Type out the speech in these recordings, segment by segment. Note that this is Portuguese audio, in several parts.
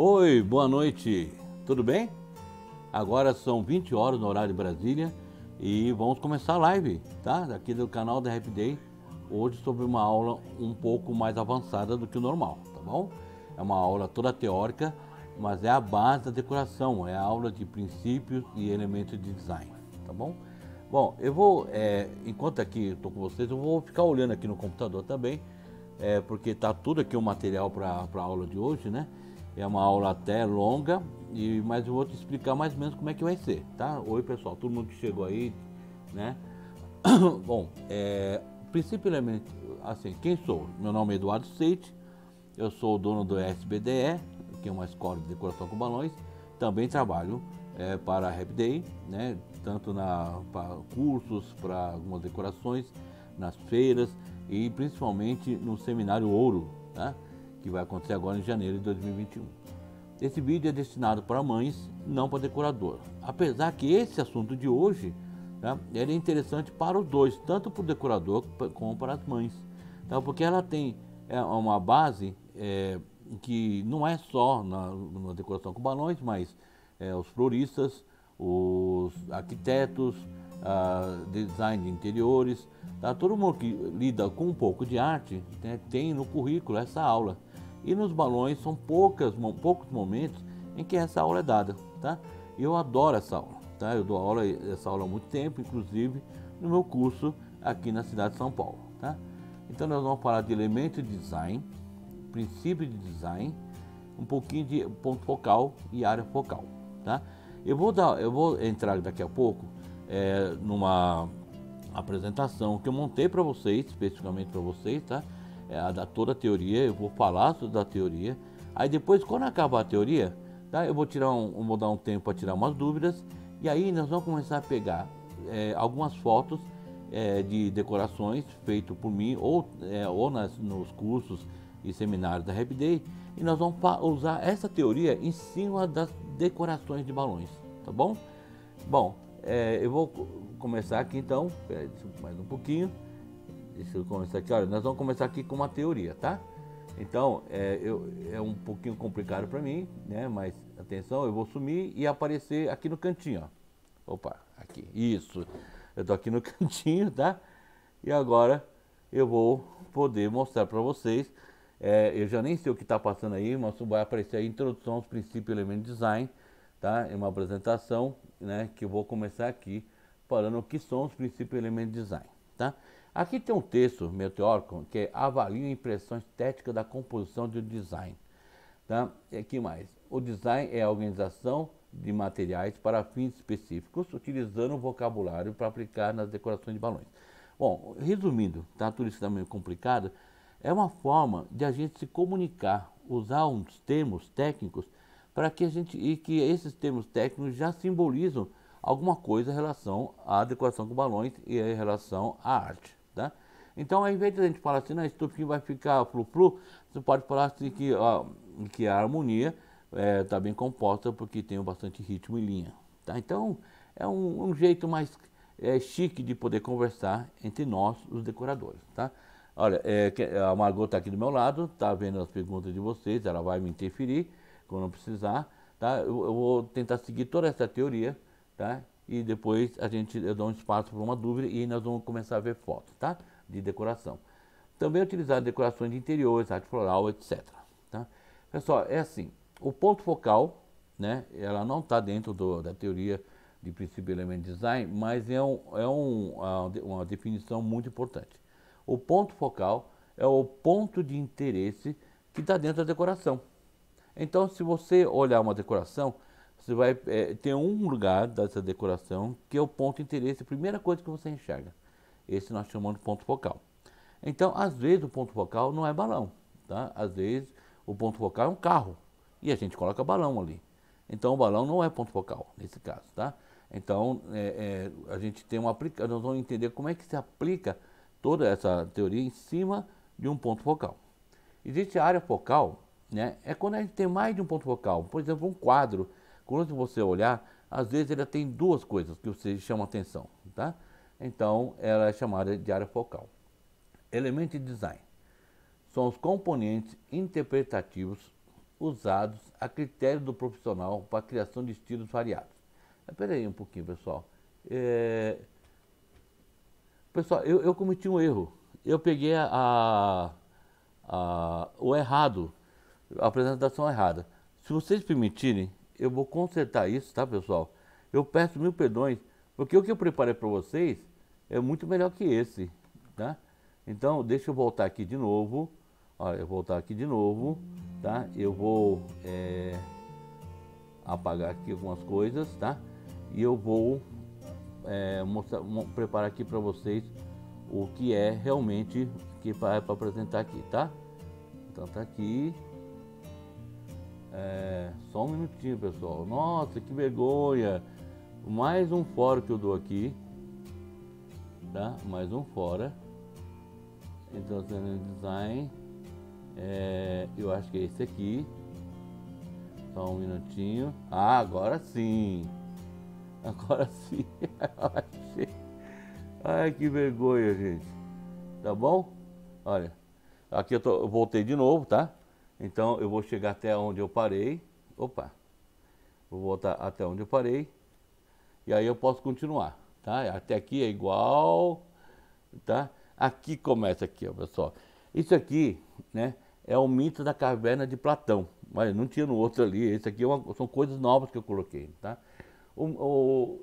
Oi, boa noite, tudo bem? Agora são 20 horas no horário de Brasília e vamos começar a live, tá? Aqui do canal da Happy Day, hoje sobre uma aula um pouco mais avançada do que o normal, tá bom? É uma aula toda teórica, mas é a base da decoração, é a aula de princípios e elementos de design, tá bom? Bom, eu vou, é, enquanto aqui estou com vocês, eu vou ficar olhando aqui no computador também, é, porque tá tudo aqui o material para a aula de hoje, né? É uma aula até longa, e, mas eu vou te explicar mais ou menos como é que vai ser, tá? Oi, pessoal, todo mundo que chegou aí, né? Bom, é, principalmente, assim, quem sou? Meu nome é Eduardo Seite, eu sou o dono do SBDE, que é uma escola de decoração com balões, também trabalho é, para a Happy Day, né? Tanto na, para cursos, para algumas decorações, nas feiras e principalmente no Seminário Ouro, tá? que vai acontecer agora em janeiro de 2021. Esse vídeo é destinado para mães, não para decorador. Apesar que esse assunto de hoje tá, é interessante para os dois, tanto para o decorador como para as mães, tá, porque ela tem é, uma base é, que não é só na, na, decoração com balões, mas é, os floristas, os arquitetos, a, design de interiores, tá, todo mundo que lida com um pouco de arte né, tem no currículo essa aula. E nos balões são poucas, poucos momentos em que essa aula é dada, tá? Eu adoro essa aula, tá? Eu dou aula, essa aula há muito tempo, inclusive no meu curso aqui na cidade de São Paulo, tá? Então nós vamos falar de elementos de design, princípio de design, um pouquinho de ponto focal e área focal, tá? Eu vou dar, eu vou entrar daqui a pouco é, numa apresentação que eu montei para vocês, especificamente para vocês, tá? é, da toda a teoria, eu vou falar da teoria. Aí depois, quando acabar a teoria, tá, eu vou tirar um, vou dar um tempo para tirar umas dúvidas e aí nós vamos começar a pegar é, algumas fotos é, de decorações feitas por mim ou, é, ou nas, nos cursos e seminários da Rap Day e nós vamos usar essa teoria em cima das decorações de balões, tá bom? Bom, é, eu vou começar aqui então, mais um pouquinho deixa eu começar aqui. Olha, nós vamos começar aqui com uma teoria, tá? Então, é, eu, é um pouquinho complicado para mim, né? Mas atenção, eu vou sumir e aparecer aqui no cantinho, ó. Opa, aqui. Isso. Eu tô aqui no cantinho, tá? E agora eu vou poder mostrar para vocês. É, eu já nem sei o que está passando aí, mas vai aparecer a introdução aos princípios e elementos de design, tá? É uma apresentação, né? Que eu vou começar aqui falando o que são os princípios e elementos de design, tá? Aqui tem um texto meteórico que é avalia a impressão estética da composição de design. Tá? É, e aqui mais. O design é a organização de materiais para fins específicos, utilizando o vocabulário para aplicar nas decorações de balões. Bom, resumindo, tá tudo isso tá meio complicado, é uma forma de a gente se comunicar, usar uns termos técnicos para que a gente e que esses termos técnicos já simbolizam alguma coisa em relação à decoração com balões e em relação à arte. Então, ao invés de a gente falar assim, não, esse tufim vai ficar flu-flu, você pode falar assim que, ó, que a harmonia está é, tá bem composta porque tem bastante ritmo e linha. Tá? Então, é um, um jeito mais é, chique de poder conversar entre nós, os decoradores. Tá? Olha, é, a Margot está aqui do meu lado, está vendo as perguntas de vocês, ela vai me interferir quando precisar. Tá? Eu, eu, vou tentar seguir toda essa teoria, tá? E depois a gente eu dou um espaço para uma dúvida e nós vamos começar a ver fotos, tá? de decoração. Também é utilizar decorações de interiores, arte floral, etc. Tá? Pessoal, é assim, o ponto focal, né, ela não está dentro do, da teoria de princípio element design, mas é, um, é um, uma definição muito importante. O ponto focal é o ponto de interesse que está dentro da decoração. Então, se você olhar uma decoração, você vai é, ter um lugar dessa decoração que é o ponto de interesse, a primeira coisa que você enxerga. Esse nós chamamos de ponto focal. Então, às vezes o ponto focal não é balão, tá? Às vezes o ponto focal é um carro e a gente coloca balão ali. Então o balão não é ponto focal nesse caso, tá? Então é, é, a gente tem uma aplicação, nós vamos entender como é que se aplica toda essa teoria em cima de um ponto focal. Existe a área focal, né? É quando a gente tem mais de um ponto focal. Por exemplo, um quadro, quando você olhar, às vezes ele tem duas coisas que você chama atenção, tá? Então, ela é chamada de área focal. Elemento de design são os componentes interpretativos usados a critério do profissional para a criação de estilos variados. Espera aí um pouquinho, pessoal. É... Pessoal, eu, eu, cometi um erro. Eu peguei a, a, o errado, a apresentação errada. Se vocês permitirem, eu vou consertar isso, tá, pessoal? Eu peço mil perdões, porque o que eu preparei para vocês é muito melhor que esse, tá? Então, deixa eu voltar aqui de novo. Olha, eu vou voltar aqui de novo, tá? Eu vou é, apagar aqui algumas coisas, tá? E eu vou é, mostrar, preparar aqui para vocês o que é realmente que vai para apresentar aqui, tá? Então tá aqui. É, só um minutinho, pessoal. Nossa, que vergonha! Mais um fórum que eu dou aqui tá? mais um fora. Então, sendo design, é, eu acho que é esse aqui. Só um minutinho. Ah, agora sim! Agora sim! Ai, que vergonha, gente. Tá bom? Olha, aqui eu, tô, eu voltei de novo, tá? Então, eu vou chegar até onde eu parei. Opa! Vou voltar até onde eu parei. E aí eu posso continuar. Tá? Até aqui é igual, tá? Aqui começa aqui, ó, pessoal. Isso aqui, né, é o mito da caverna de Platão, mas não tinha no outro ali. Isso aqui é uma, são coisas novas que eu coloquei, tá? O, o,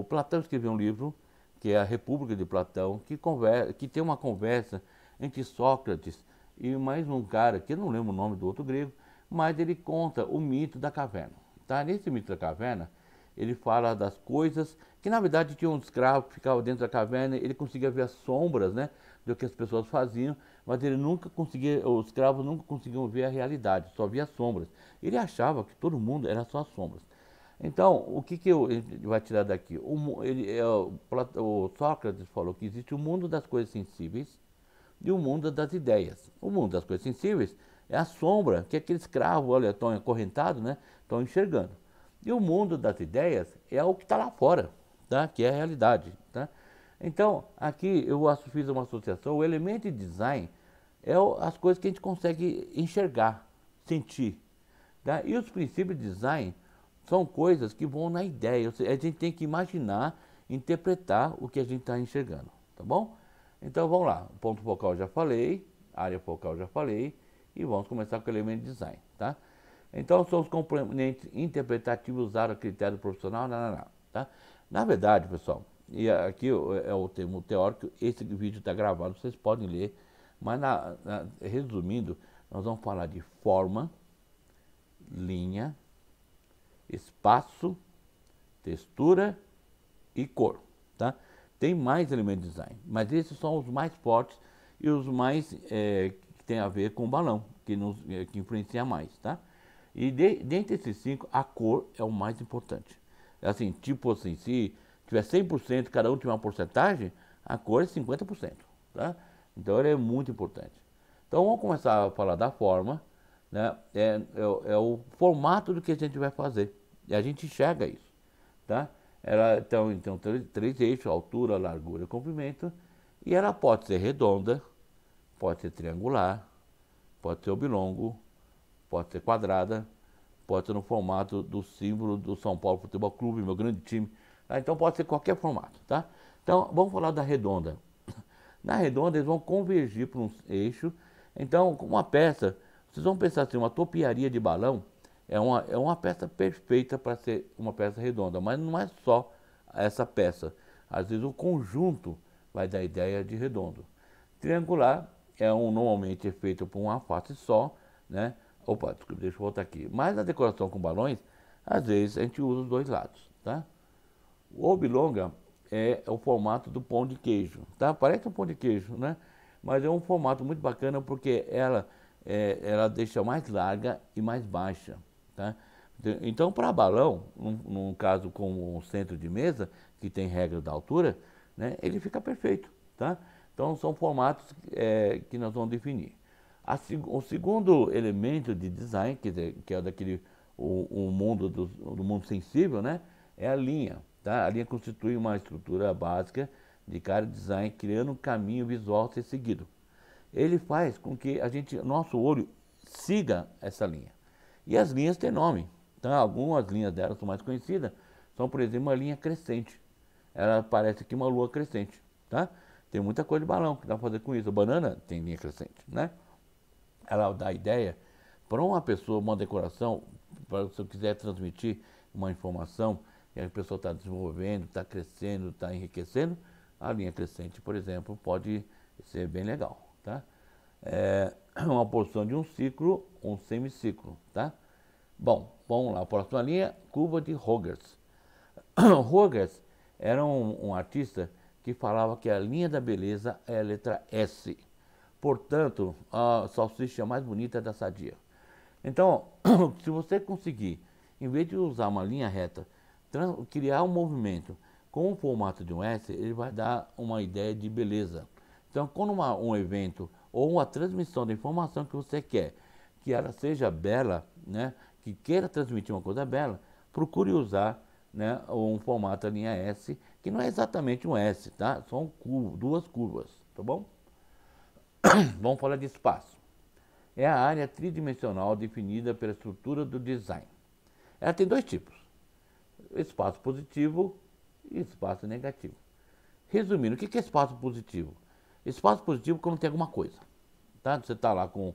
o, Platão escreveu um livro que é a República de Platão, que conversa, que tem uma conversa entre Sócrates e mais um cara que eu não lembro o nome do outro grego, mas ele conta o mito da caverna. Tá? Nesse mito da caverna, ele fala das coisas que na verdade tinha um escravo que ficava dentro da caverna, ele conseguia ver as sombras, né, do que as pessoas faziam, mas ele nunca conseguia, os escravos nunca conseguiam ver a realidade, só via sombras. Ele achava que todo mundo era só sombras. Então, o que, que eu, ele vai tirar daqui? O, ele, é, o Sócrates falou que existe o um mundo das coisas sensíveis e o um mundo das ideias. O mundo das coisas sensíveis é a sombra que é aquele escravo, olha, tão acorrentado, né, estão enxergando. E o mundo das ideias é o que está lá fora, tá? que é a realidade. Tá? Então, aqui eu fiz uma associação, o elemento de design é as coisas que a gente consegue enxergar, sentir. Tá? E os princípios de design são coisas que vão na ideia, seja, a gente tem que imaginar, interpretar o que a gente está enxergando, tá bom? Então vamos lá, ponto focal já falei, área focal já falei, e vamos começar com o elemento de design, tá? Então, são os componentes interpretativos usados a critério profissional, não, não, não, tá? Na verdade, pessoal, e aqui é, é o termo teórico, esse vídeo está gravado, vocês podem ler, mas na, na, resumindo, nós vamos falar de forma, linha, espaço, textura e cor, tá? Tem mais elementos de design, mas esses são os mais fortes e os mais é, que tem a ver com o balão, que, nos, é, que influencia mais, tá? E de, dentre esses cinco, a cor é o mais importante. Assim, tipo assim, se tiver 100%, cada um tiver uma porcentagem, a cor é 50%. Tá? Então ele é muito importante. Então vamos começar a falar da forma, né? É, é, é, o formato do que a gente vai fazer. E a gente enxerga isso. Tá? Ela, então, então três, três eixos, altura, largura e comprimento. E ela pode ser redonda, pode ser triangular, pode ser oblongo, pode ser quadrada, pode ser no formato do símbolo do São Paulo Futebol Clube, meu grande time. Tá? Então pode ser qualquer formato, tá? Então vamos falar da redonda. Na redonda eles vão convergir para um eixo. Então, com uma peça, vocês vão pensar assim, uma topiaria de balão é uma, é uma peça perfeita para ser uma peça redonda, mas não é só essa peça. Às vezes o conjunto vai dar ideia de redondo. Triangular é um normalmente é feito por uma face só, né? Opa, deixa eu voltar aqui. Mas na decoração com balões, às vezes a gente usa os dois lados, tá? O oblonga é, é o formato do pão de queijo, tá? Parece um pão de queijo, né? Mas é um formato muito bacana porque ela, é, ela deixa mais larga e mais baixa, tá? Então, então para balão, num, num, caso com um centro de mesa, que tem regra da altura, né, ele fica perfeito, tá? Então, são formatos é, que nós vamos definir. A, o segundo elemento de design, que, que é daquele o, o mundo do, do, mundo sensível, né, é a linha. Tá? A linha constitui uma estrutura básica de cada design, criando um caminho visual a ser seguido. Ele faz com que a gente, nosso olho siga essa linha. E as linhas têm nome. Então, algumas linhas delas são mais conhecidas. São, por exemplo, uma linha crescente. Ela parece aqui uma lua crescente, tá? Tem muita coisa de balão que dá para fazer com isso. A banana tem linha crescente, né? ela dá ideia para uma pessoa, uma decoração, para se eu quiser transmitir uma informação e a pessoa está desenvolvendo, está crescendo, está enriquecendo, a linha crescente, por exemplo, pode ser bem legal, tá? É uma porção de um ciclo, um semiciclo, tá? Bom, vamos lá, a próxima linha, curva de Rogers. Rogers era um, um artista que falava que a linha da beleza é a letra S. Portanto, a salsicha mais bonita é da Sadia. Então, se você conseguir, em vez de usar uma linha reta, criar um movimento com o formato de um S, ele vai dar uma ideia de beleza. Então, quando uma, um evento ou uma transmissão da informação que você quer que ela seja bela, né, que queira transmitir uma coisa bela, procure usar né, um formato a linha S, que não é exatamente um S, tá? São duas curvas, tá bom? Vamos falar de espaço. É a área tridimensional definida pela estrutura do design. Ela tem dois tipos: espaço positivo e espaço negativo. Resumindo, o que é espaço positivo? Espaço positivo é quando tem alguma coisa. Tá? Você está lá com,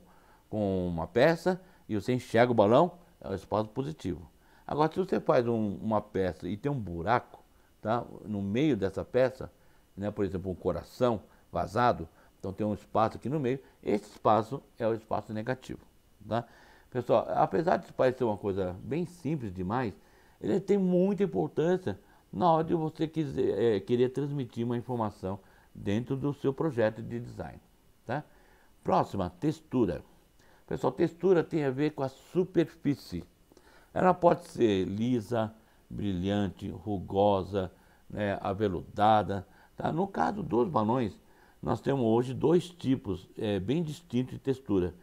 com uma peça e você enxerga o balão, é o espaço positivo. Agora, se você faz um, uma peça e tem um buraco tá? no meio dessa peça, né? por exemplo, um coração vazado, então tem um espaço aqui no meio. Esse espaço é o espaço negativo. Tá? Pessoal, apesar de parecer uma coisa bem simples demais, ele tem muita importância na hora de você quiser, é, querer transmitir uma informação dentro do seu projeto de design. Tá? Próxima, textura. Pessoal, textura tem a ver com a superfície. Ela pode ser lisa, brilhante, rugosa, né, aveludada. Tá? No caso dos balões, nós temos hoje dois tipos é, bem distintos de textura.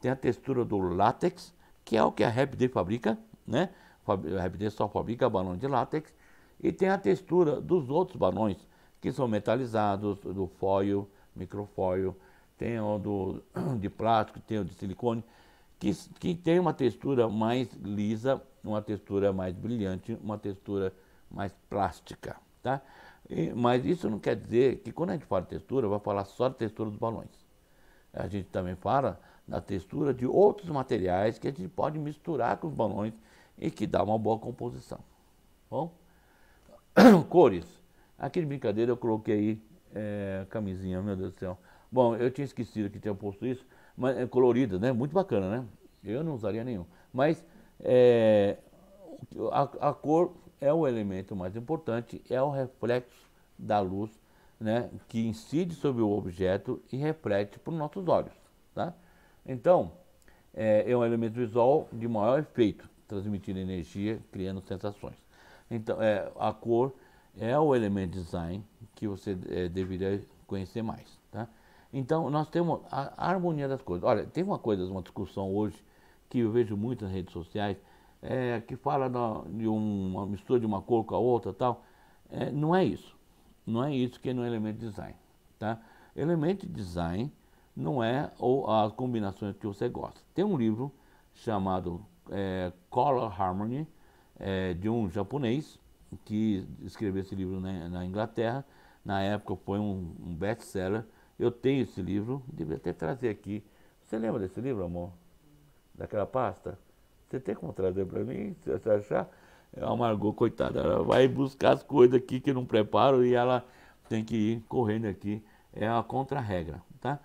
Tem a textura do látex, que é o que a Rapidez fabrica, né? A Rapidez só fabrica balões de látex. E tem a textura dos outros balões, que são metalizados, do foil, microfoil, tem o do, de plástico, tem o de silicone, que, que tem uma textura mais lisa, uma textura mais brilhante, uma textura mais plástica, tá? E, mas isso não quer dizer que quando a gente fala de textura, vai falar só da textura dos balões. A gente também fala da textura de outros materiais que a gente pode misturar com os balões e que dá uma boa composição. Bom, cores. Aqui de brincadeira eu coloquei aí, é, camisinha, meu Deus do céu. Bom, eu tinha esquecido que tinha posto isso, mas é colorida, né? Muito bacana, né? Eu não usaria nenhum. Mas é, a, a cor é o elemento mais importante, é o reflexo da luz né, que incide sobre o objeto e reflete para os nossos olhos. Tá? Então, é, é um elemento visual de maior efeito, transmitindo energia, criando sensações. Então, é, a cor é o elemento design que você é, deveria conhecer mais. Tá? Então, nós temos a harmonia das coisas. Olha, tem uma coisa, uma discussão hoje que eu vejo muito nas redes sociais, é, que fala da, de uma mistura de uma cor com a outra tal. É, não é isso. Não é isso que é no elemento design. Tá? Elemento design não é ou as combinações que você gosta. Tem um livro chamado é, Color Harmony, é, de um japonês que escreveu esse livro na, na Inglaterra. Na época foi um, um best-seller. Eu tenho esse livro, devia até trazer aqui. Você lembra desse livro, amor? Daquela pasta? Você tem contratado para mim? Você tá achar? É a Margot, coitada, ela vai buscar as coisas aqui que não preparo e ela tem que ir correndo aqui. É a contra-regra, tá?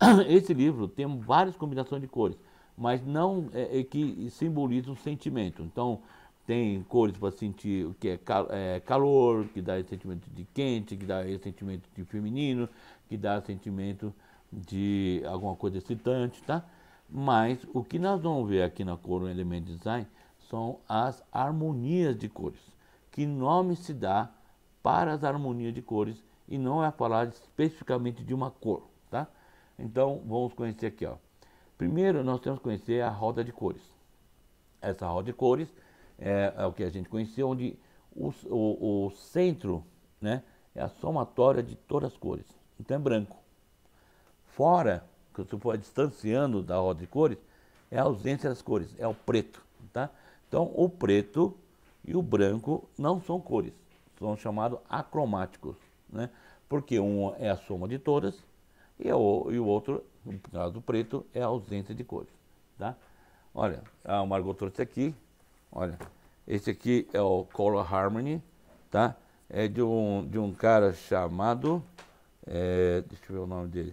Esse livro tem várias combinações de cores, mas não é, é que simboliza um sentimento. Então, tem cores para sentir o que é, cal é, calor, que dá esse sentimento de quente, que dá esse sentimento de feminino, que dá sentimento de alguma coisa excitante, tá? Mas o que nós vamos ver aqui na Coro Element Design são as harmonias de cores. Que nome se dá para as harmonias de cores e não é falar especificamente de uma cor, tá? Então vamos conhecer aqui, ó. Primeiro nós temos que conhecer a roda de cores. Essa roda de cores é, é o que a gente conheceu, onde o, o, o centro, né, é a somatória de todas as cores. Então é branco. Fora que você for distanciando da roda de cores, é a ausência das cores, é o preto. Tá? Então, o preto e o branco não são cores, são chamados acromáticos, né? porque um é a soma de todas e o, e o outro, no caso do preto, é a ausência de cores. Tá? Olha, a ah, Margot trouxe aqui, olha, esse aqui é o Color Harmony, tá? É de um, de um cara chamado, é, deixa eu ver o nome dele,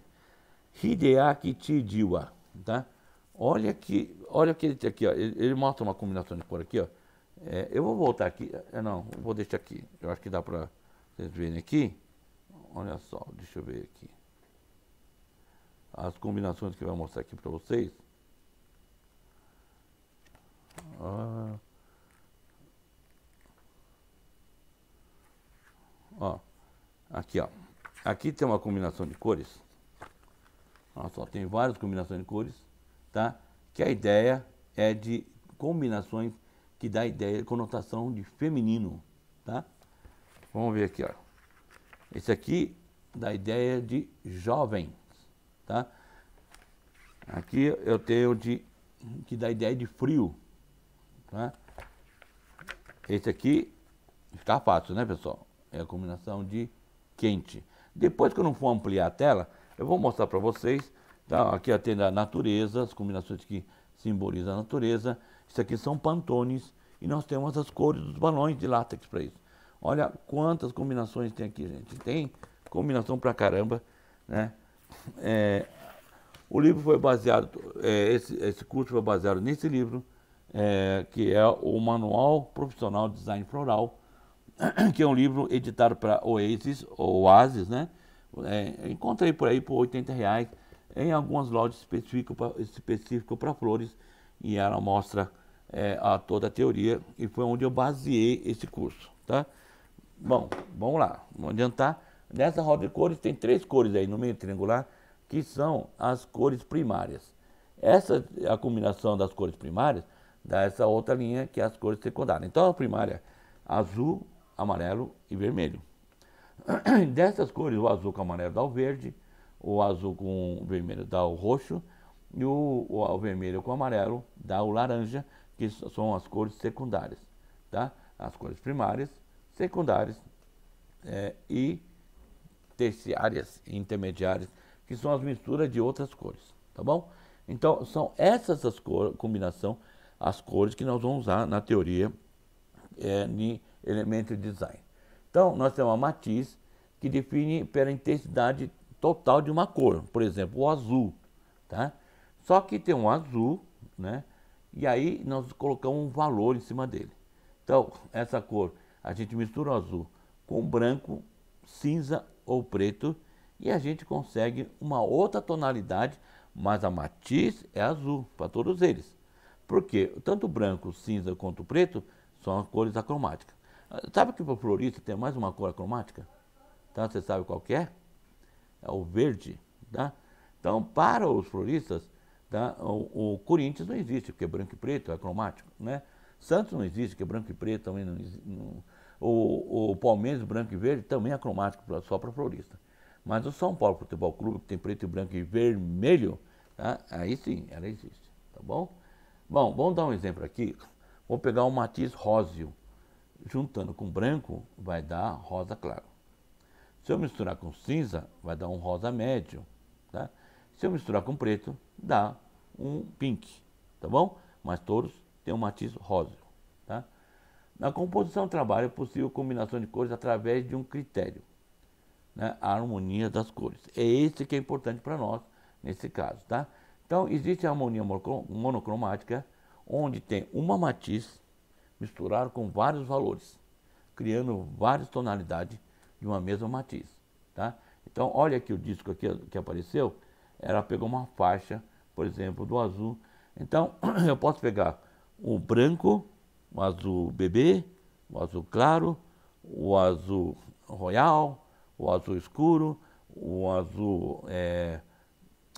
Hideaki Chijiwa, tá? Olha que, olha que ele tem aqui, ó. Ele, ele mostra uma combinação de cor aqui, ó. É, eu vou voltar aqui, é, não, vou deixar aqui. Eu acho que dá para vocês verem aqui. Olha só, deixa eu ver aqui. As combinações que eu vou mostrar aqui para vocês. Ah, ó, aqui ó. Aqui tem uma combinação de cores só, tem várias combinações de cores, tá? Que a ideia é de combinações que dá a ideia de conotação de feminino, tá? Vamos ver aqui, ó. Esse aqui dá a ideia de jovens, tá? Aqui eu tenho de que dá a ideia de frio, tá? Esse aqui fica fácil, né, pessoal? É a combinação de quente. Depois que eu não for ampliar a tela, eu vou mostrar para vocês, tá? aqui ó, a natureza, as combinações que simbolizam a natureza. Isso aqui são pantones e nós temos as cores dos balões de látex para isso. Olha quantas combinações tem aqui, gente. Tem combinação pra caramba, né? É, o livro foi baseado, é, esse, esse curso foi baseado nesse livro, é, que é o Manual Profissional de Design Floral, que é um livro editado para Oasis, Oasis, né? É, encontrei por aí por 80 reais em algumas lojas específicas para flores e ela mostra é, a toda a teoria e foi onde eu baseei esse curso, tá? Bom, vamos lá, vamos adiantar. Nessa roda de cores tem três cores aí no meio triangular que são as cores primárias. Essa a combinação das cores primárias dá essa outra linha que é as cores secundárias. Então a primária azul, amarelo e vermelho. Dessas cores, o azul com amarelo dá o verde, o azul com o vermelho dá o roxo e o, o, o vermelho com o amarelo dá o laranja, que são as cores secundárias, tá? As cores primárias, secundárias é, e terciárias, intermediárias, que são as misturas de outras cores, tá bom? Então, são essas as cores, combinação, as cores que nós vamos usar na teoria é, de elemento design. Então, nós temos a matiz, que define pela intensidade total de uma cor, por exemplo, o azul, tá? Só que tem um azul, né? E aí nós colocamos um valor em cima dele. Então, essa cor, a gente mistura o azul com branco, cinza ou preto e a gente consegue uma outra tonalidade, mas a matiz é azul para todos eles. Porque tanto branco, cinza quanto preto são as cores acromáticas. Sabe que para o florista tem mais uma cor cromática? Tá? Você sabe qual é? É o verde, tá? Então, para os floristas, tá? o, o Corinthians não existe, porque é branco e preto, é cromático, né? Santos não existe, porque é branco e preto também não existe. Não... O, o Palmeiras, branco e verde, também é cromático só para florista. Mas o São Paulo Futebol Clube, que tem preto, branco e vermelho, tá? aí sim, ela existe, tá bom? Bom, vamos dar um exemplo aqui. Vou pegar o Matiz Rósio. Juntando com branco, vai dar rosa claro. Se eu misturar com cinza, vai dar um rosa médio. Tá? Se eu misturar com preto, dá um pink, tá bom? Mas todos têm um matiz rosa, tá? Na composição do trabalho é possível combinação de cores através de um critério, né? a harmonia das cores. É esse que é importante para nós nesse caso, tá? Então, existe a harmonia monocromática, onde tem uma matiz misturaram com vários valores, criando várias tonalidades de uma mesma matiz. Tá? Então, olha aqui o disco aqui que apareceu, ela pegou uma faixa, por exemplo, do azul. Então, eu posso pegar o branco, o azul bebê, o azul claro, o azul royal, o azul escuro, o azul é,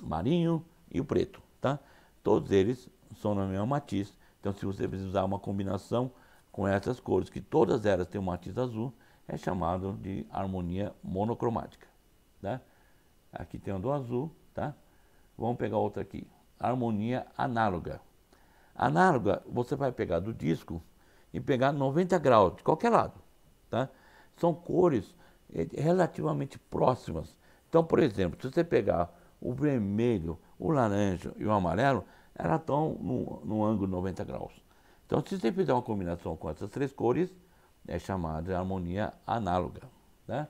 marinho e o preto, tá? Todos eles são na mesma matiz então, se você precisar uma combinação com essas cores, que todas elas têm um matiz azul, é chamado de harmonia monocromática. Tá? Aqui tem a do azul, tá? Vamos pegar outra aqui, harmonia análoga. Análoga, você vai pegar do disco e pegar 90 graus, de qualquer lado, tá? São cores eh, relativamente próximas. Então, por exemplo, se você pegar o vermelho, o laranja e o amarelo, elas estão no, no ângulo 90 graus. Então, se você fizer uma combinação com essas três cores, é chamada de harmonia análoga. Né?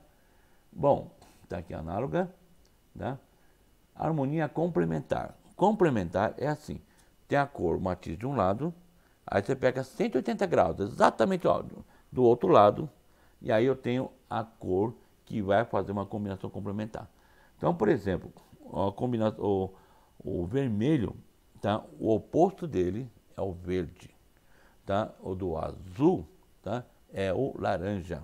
Bom, está aqui análoga. Né? Harmonia complementar. Complementar é assim: tem a cor matiz de um lado, aí você pega 180 graus, exatamente ó, do outro lado, e aí eu tenho a cor que vai fazer uma combinação complementar. Então, por exemplo, a combinação, o, o vermelho Tá? O oposto dele é o verde. Tá? O do azul tá? é o laranja.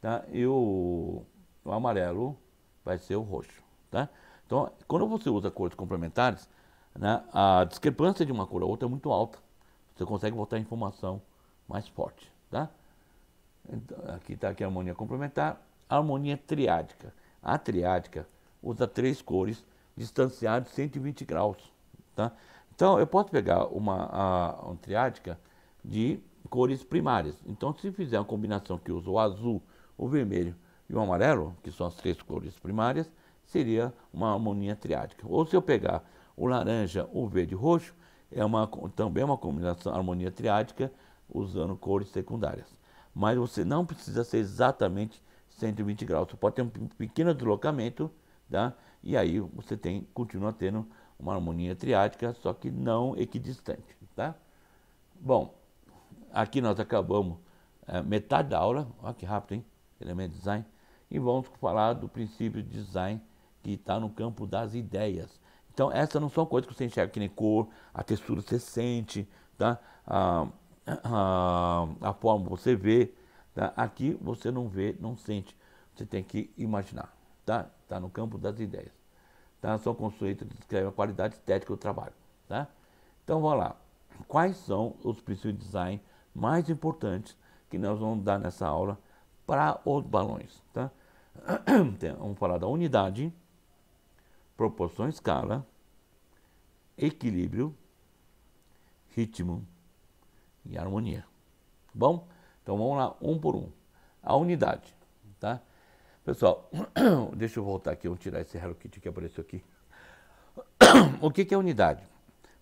Tá? E o, o amarelo vai ser o roxo. Tá? Então, quando você usa cores complementares, né, a discrepância de uma cor a outra é muito alta. Você consegue botar informação mais forte. Tá? Então, aqui está aqui a harmonia complementar. A harmonia triádica. A triádica usa três cores distanciadas de 120 graus. Tá? Então, eu posso pegar uma, a, uma triádica de cores primárias. Então, se fizer uma combinação que usa o azul, o vermelho e o amarelo, que são as três cores primárias, seria uma harmonia triádica. Ou se eu pegar o laranja, o verde e o roxo, é uma, também uma combinação harmonia triádica usando cores secundárias. Mas você não precisa ser exatamente 120 graus. Você pode ter um pequeno deslocamento, tá? E aí você tem, continua tendo uma harmonia triádica, só que não equidistante. Tá? Bom, aqui nós acabamos é, metade da aula, olha que rápido, hein? Elemento design. E vamos falar do princípio de design que está no campo das ideias. Então, essas não são coisas que você enxerga, que nem cor, a textura você sente, tá? a, a, a forma você vê. Tá? Aqui você não vê, não sente. Você tem que imaginar. Está tá no campo das ideias tá? são conceitos que descrevem a qualidade estética do trabalho. Tá? Então vamos lá. Quais são os princípios de design mais importantes que nós vamos dar nessa aula para os balões? Tá? vamos falar da unidade, proporção escala, equilíbrio, ritmo e harmonia. Tá bom? Então vamos lá, um por um. A unidade. Pessoal, deixa eu voltar aqui, vamos tirar esse Hello Kitty que apareceu aqui. O que, é unidade?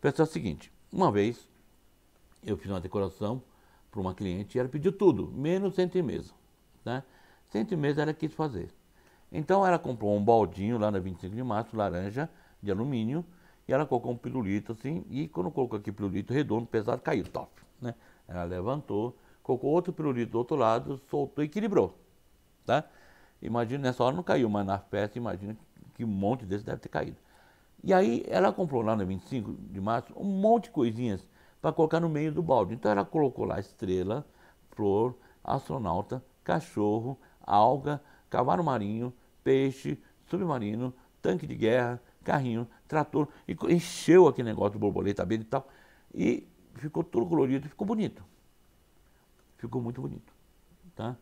Pessoal, é o seguinte, uma vez eu fiz uma decoração para uma cliente e ela pediu tudo, menos cento e mesa. Né? Cento e mesa ela quis fazer. Então ela comprou um baldinho lá na 25 de março, laranja, de alumínio, e ela colocou um pirulito assim, e quando colocou aqui pirulito redondo, pesado, caiu, top. Né? Ela levantou, colocou outro pirulito do outro lado, soltou, equilibrou. Tá? Imagina, nessa hora não caiu, mas na festa, imagina que um monte desse deve ter caído. E aí ela comprou lá no 25 de março um monte de coisinhas para colocar no meio do balde. Então ela colocou lá estrela, flor, astronauta, cachorro, alga, cavalo marinho, peixe, submarino, tanque de guerra, carrinho, trator, e encheu aquele negócio do borboleta abelha e tal, e ficou tudo colorido, ficou bonito. Ficou muito bonito, tá?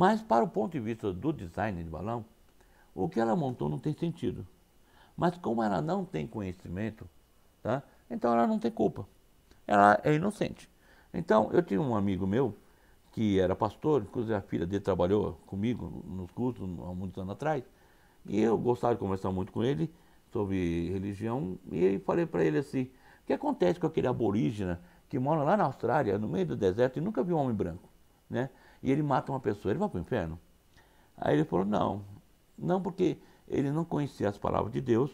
Mas, para o ponto de vista do design de balão, o que ela montou não tem sentido. Mas, como ela não tem conhecimento, tá? então ela não tem culpa. Ela é inocente. Então, eu tinha um amigo meu que era pastor, inclusive a filha dele trabalhou comigo nos cultos há muitos anos atrás, e eu gostava de conversar muito com ele sobre religião, e falei para ele assim: o que acontece com aquele aborígena que mora lá na Austrália, no meio do deserto, e nunca viu um homem branco? Né? e ele mata uma pessoa, ele vai para o inferno? Aí ele falou: não, não, porque ele não conhecia as palavras de Deus,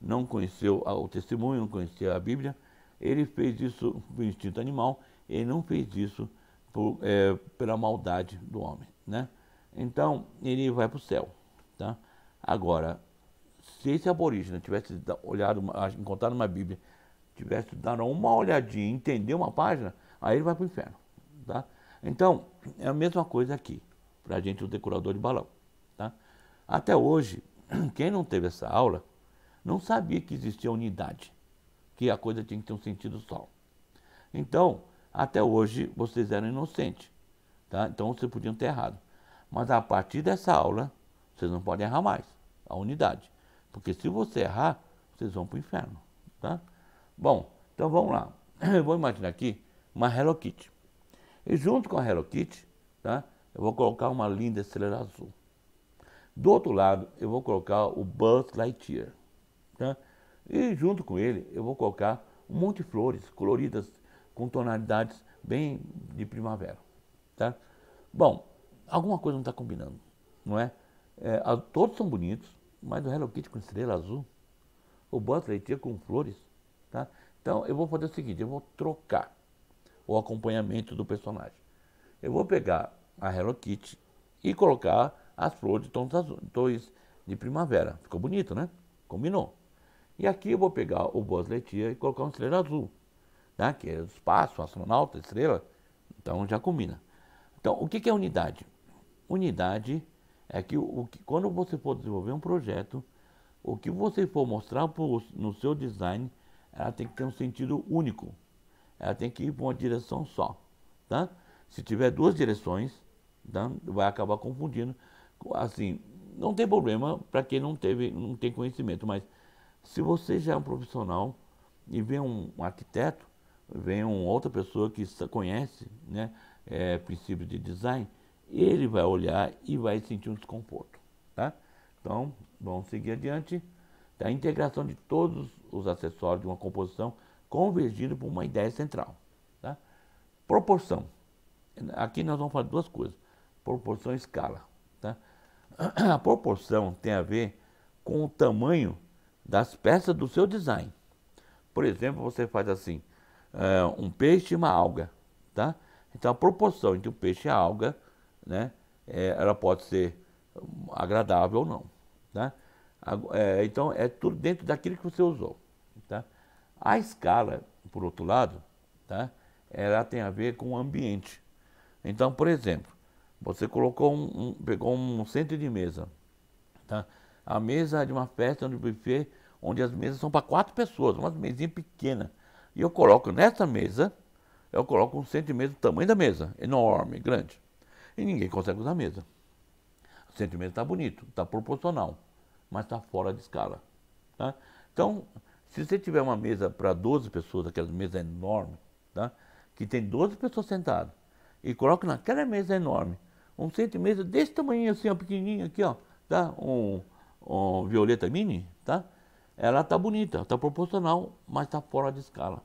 não conheceu o testemunho, não conhecia a Bíblia, ele fez isso por instinto animal, ele não fez isso por, é, pela maldade do homem, né? Então, ele vai para o céu, tá? Agora, se esse aborígene tivesse olhado, encontrado uma Bíblia, tivesse dado uma olhadinha, entender uma página, aí ele vai para o inferno, tá? Então, é a mesma coisa aqui, para a gente, o decorador de balão. Tá? Até hoje, quem não teve essa aula, não sabia que existia unidade, que a coisa tinha que ter um sentido só. Então, até hoje, vocês eram inocentes, tá? então vocês podiam ter errado. Mas a partir dessa aula, vocês não podem errar mais, a unidade. Porque se você errar, vocês vão para o inferno. Tá? Bom, então vamos lá. Eu vou imaginar aqui uma Hello Kitty. E junto com a Hello Kitty, tá? eu vou colocar uma linda estrela azul. Do outro lado, eu vou colocar o Buzz Lightyear. Tá? E junto com ele, eu vou colocar um monte de flores coloridas com tonalidades bem de primavera. Tá? Bom, alguma coisa não está combinando, não é? é? Todos são bonitos, mas o Hello Kitty com estrela azul, o Buzz Lightyear com flores, tá? Então, eu vou fazer o seguinte, eu vou trocar o acompanhamento do personagem. Eu vou pegar a Hello Kitty e colocar as flores de tons azuis de primavera. Ficou bonito, né? Combinou. E aqui eu vou pegar o Boas Letia e colocar uma estrela azul, tá? que é o espaço, astronauta, estrela. Então já combina. Então, o que, é unidade? Unidade é que, o, que quando você for desenvolver um projeto, o que você for mostrar pro, no seu design, ela tem que ter um sentido único ela tem que ir para uma direção só. Tá? Se tiver duas direções, tá? vai acabar confundindo. Assim, não tem problema para quem não teve, não tem conhecimento, mas se você já é um profissional e vem um, um arquiteto, vem uma outra pessoa que conhece né, é, princípios de design, ele vai olhar e vai sentir um desconforto. Tá? Então, vamos seguir adiante. Tá? A integração de todos os acessórios de uma composição convergindo para uma ideia central. Tá? Proporção. Aqui nós vamos falar duas coisas: proporção e escala. Tá? A proporção tem a ver com o tamanho das peças do seu design. Por exemplo, você faz assim: eh, um peixe e uma alga. Tá? Então, a proporção entre o peixe e a alga né, eh, ela pode ser agradável ou não. Tá? Eh, então, é tudo dentro daquilo que você usou. A escala, por outro lado, tá? ela tem a ver com o ambiente. Então, por exemplo, você colocou um, um pegou um centro de mesa. Tá? A mesa de uma festa de buffet, onde as mesas são para quatro pessoas, uma mesinha pequena. E eu coloco nessa mesa, eu coloco um centro de mesa do tamanho da mesa, enorme, grande. E ninguém consegue usar a mesa. O centro de mesa está bonito, está proporcional, mas está fora de escala. Tá? Então, se você tiver uma mesa para 12 pessoas, aquela mesa enorme, tá? que tem 12 pessoas sentadas, e coloca naquela mesa enorme um de mesa desse tamanho assim, ó, pequenininho aqui, ó, tá? um, um violeta mini, tá? ela está bonita, está proporcional, mas está fora de escala.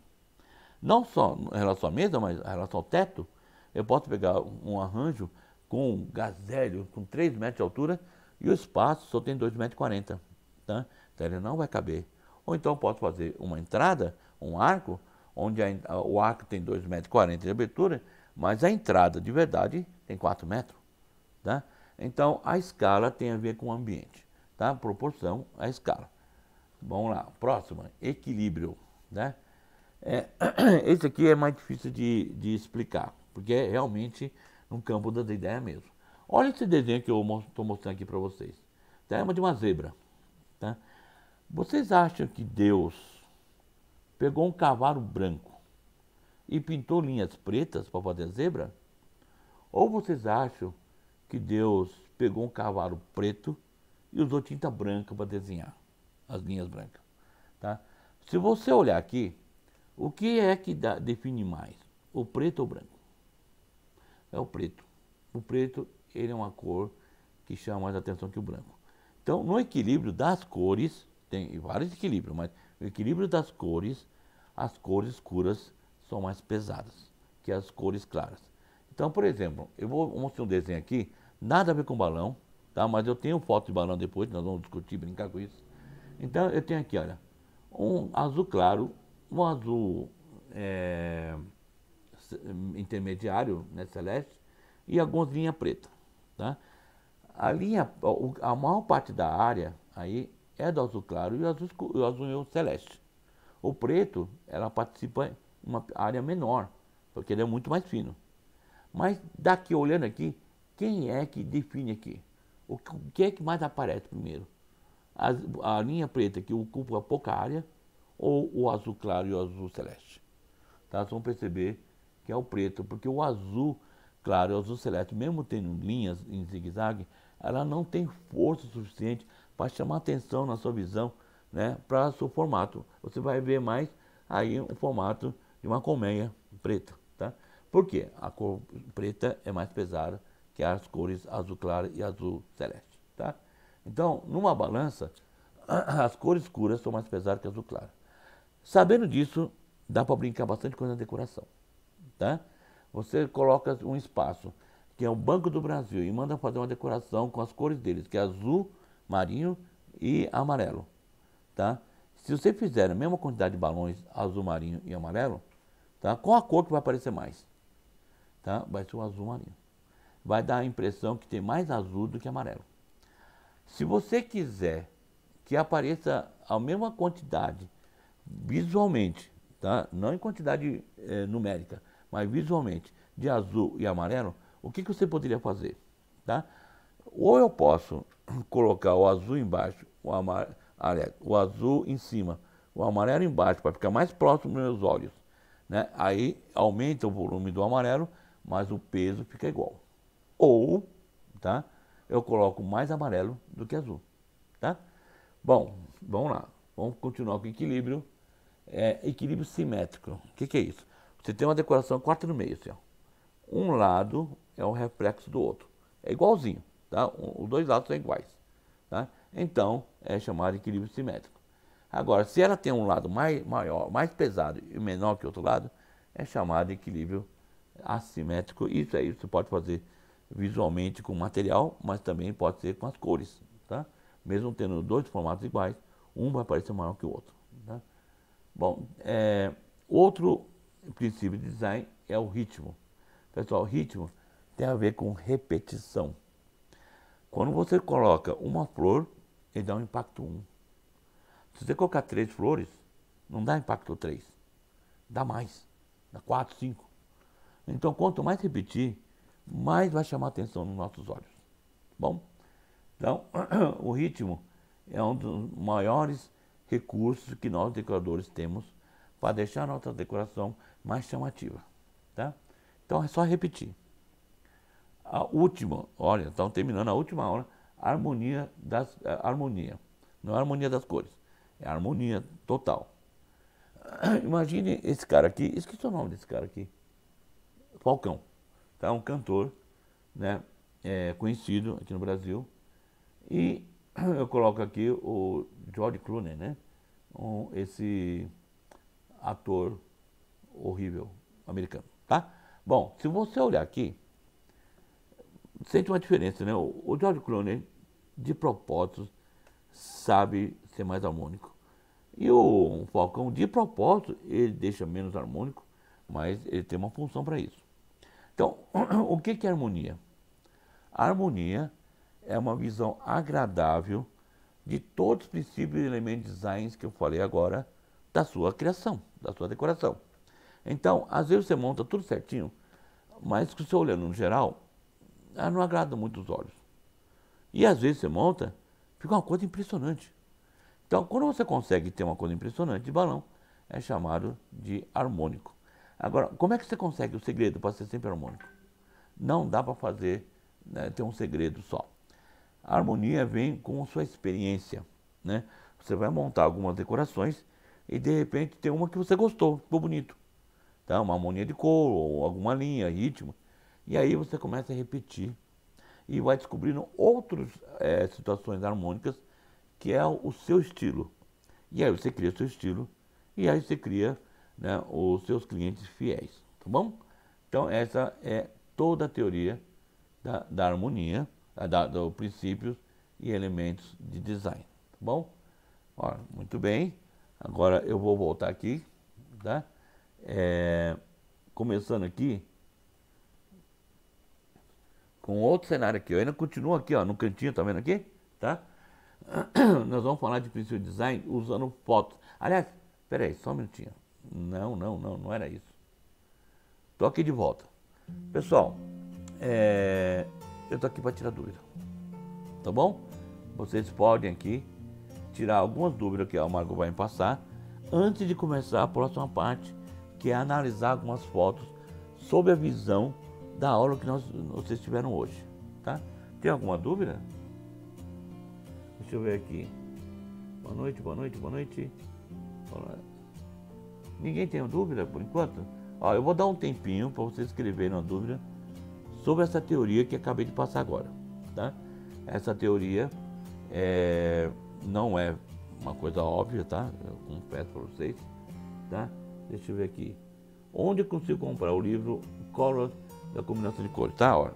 Não só em relação à mesa, mas em relação ao teto, eu posso pegar um arranjo com um gazélio, com 3 metros de altura, e o espaço só tem 2,40 metros. Tá? Então ele não vai caber. Ou então posso fazer uma entrada, um arco, onde a, o arco tem 2,40 metros de abertura, mas a entrada de verdade tem 4 metros. Tá? Então, a escala tem a ver com o ambiente, tá? proporção à escala. Vamos lá, próxima, equilíbrio. Né? É, esse aqui é mais difícil de, de explicar, porque é realmente no campo das ideias mesmo. Olha esse desenho que eu estou mostrando aqui para vocês. Tá, é uma de uma zebra. Tá? Vocês acham que Deus pegou um cavalo branco e pintou linhas pretas para fazer a zebra? Ou vocês acham que Deus pegou um cavalo preto e usou tinta branca para desenhar as linhas brancas? Tá? Se você olhar aqui, o que é que dá, define mais? O preto ou o branco? É o preto. O preto ele é uma cor que chama mais atenção que o branco. Então, no equilíbrio das cores, tem vários equilíbrios, mas o equilíbrio das cores, as cores escuras são mais pesadas que as cores claras. Então, por exemplo, eu vou mostrar um desenho aqui, nada a ver com balão, tá? mas eu tenho foto de balão depois, nós vamos discutir, brincar com isso. Então, eu tenho aqui, olha, um azul claro, um azul é, intermediário, né, celeste, e algumas linhas pretas. Tá? A, linha, a maior parte da área aí é do azul claro e o azul, escuro, o azul celeste. O preto, ela participa uma área menor, porque ele é muito mais fino. Mas daqui olhando aqui, quem é que define aqui? O que, o que é que mais aparece primeiro? As, a linha preta que ocupa pouca área ou o azul claro e o azul celeste? Tá? Vocês vão perceber que é o preto, porque o azul claro e o azul celeste, mesmo tendo linhas em zigue-zague, ela não tem força suficiente para chamar atenção na sua visão, né, para o seu formato. Você vai ver mais aí o formato de uma colmeia preta, tá? Por quê? A cor preta é mais pesada que as cores azul claro e azul celeste, tá? Então, numa balança, as cores escuras são mais pesadas que azul claro. Sabendo disso, dá para brincar bastante com a decoração, tá? Você coloca um espaço que é o Banco do Brasil e manda fazer uma decoração com as cores deles, que é azul, marinho e amarelo. Tá? Se você fizer a mesma quantidade de balões azul marinho e amarelo, tá? qual a cor que vai aparecer mais? Tá? Vai ser o azul marinho. Vai dar a impressão que tem mais azul do que amarelo. Se você quiser que apareça a mesma quantidade visualmente, tá? não em quantidade é, numérica, mas visualmente, de azul e amarelo, o que, que você poderia fazer? Tá? Ou eu posso colocar o azul embaixo, o amarelo, o azul em cima, o amarelo embaixo, para ficar mais próximo dos meus olhos. Né? Aí aumenta o volume do amarelo, mas o peso fica igual. Ou, tá? Eu coloco mais amarelo do que azul, tá? Bom, vamos lá. Vamos continuar com equilíbrio. É, equilíbrio simétrico. O que, que, é isso? Você tem uma decoração quatro no meio, assim, ó. Um lado é o reflexo do outro. É igualzinho. Tá? Os dois lados são iguais. Tá? Então, é chamado equilíbrio simétrico. Agora, se ela tem um lado mais, maior, mais pesado e menor que o outro lado, é chamado equilíbrio assimétrico. Isso aí você pode fazer visualmente com material, mas também pode ser com as cores. Tá? Mesmo tendo dois formatos iguais, um vai parecer maior que o outro. Tá? Bom, é, outro princípio de design é o ritmo. Pessoal, ritmo tem a ver com repetição. Quando você coloca uma flor, ele dá um impacto 1. Um. Se você colocar três flores, não dá impacto 3. Dá mais. Dá 4, 5. Então, quanto mais repetir, mais vai chamar atenção nos nossos olhos. Bom, então, o ritmo é um dos maiores recursos que nós decoradores temos para deixar a nossa decoração mais chamativa. Tá? Então, é só repetir a última, olha, estão terminando a última aula, harmonia das é, harmonia. Não é harmonia das cores, é harmonia total. Imagine esse cara aqui, esqueci o nome desse cara aqui. Falcão. Tá um cantor, né, é, conhecido aqui no Brasil. E eu coloco aqui o George Clooney, né? Um, esse ator horrível americano, tá? Bom, se você olhar aqui, sente uma diferença, né? O George Clooney, de propósito, sabe ser mais harmônico. E o Falcão, de propósito, ele deixa menos harmônico, mas ele tem uma função para isso. Então, o que é harmonia? A harmonia é uma visão agradável de todos os princípios e elementos de design que eu falei agora da sua criação, da sua decoração. Então, às vezes você monta tudo certinho, mas se você olhando no geral, ela não agrada muito os olhos. E às vezes você monta, fica uma coisa impressionante. Então, quando você consegue ter uma coisa impressionante de balão, é chamado de harmônico. Agora, como é que você consegue o segredo para ser sempre harmônico? Não dá para fazer, né, ter um segredo só. A harmonia vem com sua experiência. Né? Você vai montar algumas decorações e de repente tem uma que você gostou, ficou bonito. Tá? Uma harmonia de cor, ou alguma linha, ritmo. E aí você começa a repetir e vai descobrindo outras é, eh, situações harmônicas que é o seu estilo. E aí você cria o seu estilo e aí você cria né, os seus clientes fiéis, tá bom? Então essa é toda a teoria da, da harmonia, da, do princípios e elementos de design, tá bom? ó muito bem, agora eu vou voltar aqui, tá? É, começando aqui com outro cenário aqui. Eu ainda continuo aqui, ó, no cantinho, tá vendo aqui? Tá? Nós vamos falar de princípio design usando fotos. Aliás, peraí, só um minutinho. Não, não, não, não era isso. Tô aqui de volta. Pessoal, é... eu tô aqui para tirar dúvida. Tá bom? Vocês podem aqui tirar algumas dúvidas que o Marco vai me passar antes de começar a próxima parte, que é analisar algumas fotos sob a visão da aula que nós, vocês tiveram hoje. Tá? Tem alguma dúvida? Deixa eu ver aqui. Boa noite, boa noite, boa noite. Olá. Ninguém tem dúvida por enquanto? Ó, eu vou dar um tempinho para vocês escreverem uma dúvida sobre essa teoria que acabei de passar agora. Tá? Essa teoria é, não é uma coisa óbvia, tá? Eu confesso para vocês, tá? Deixa eu ver aqui. Onde consigo comprar o livro da combinação de cores, tá? Ó,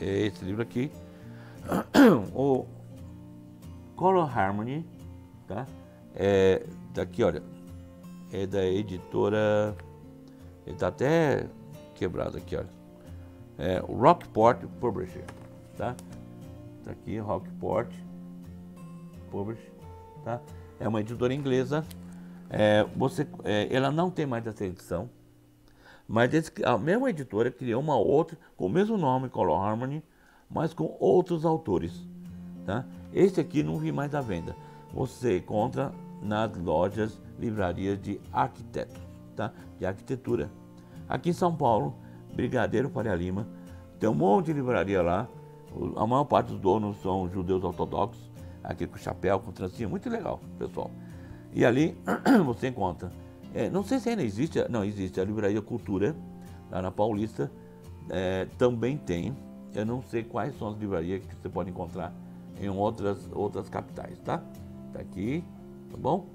é esse livro aqui, o Color Harmony, tá? É, daqui, olha, é da editora, ele tá até quebrado aqui, olha, é o Rockport Publisher, tá? Tá aqui, Rockport Publisher, tá? É uma editora inglesa, é, você, é, ela não tem mais essa edição, mas a mesma editora criou uma outra com o mesmo nome, Color Harmony, mas com outros autores. Tá? Esse aqui não vi mais à venda. Você encontra nas lojas, livrarias de arquiteto, tá? de arquitetura. Aqui em São Paulo, Brigadeiro Faria Lima, tem um monte de livraria lá. A maior parte dos donos são judeus ortodoxos, aqui com chapéu, com trancinha, muito legal, pessoal. E ali você encontra é, não sei se ainda existe, não, existe a Livraria Cultura, lá na Paulista, é, também tem. Eu não sei quais são as livrarias que você pode encontrar em outras, outras capitais, tá? Tá aqui, tá bom?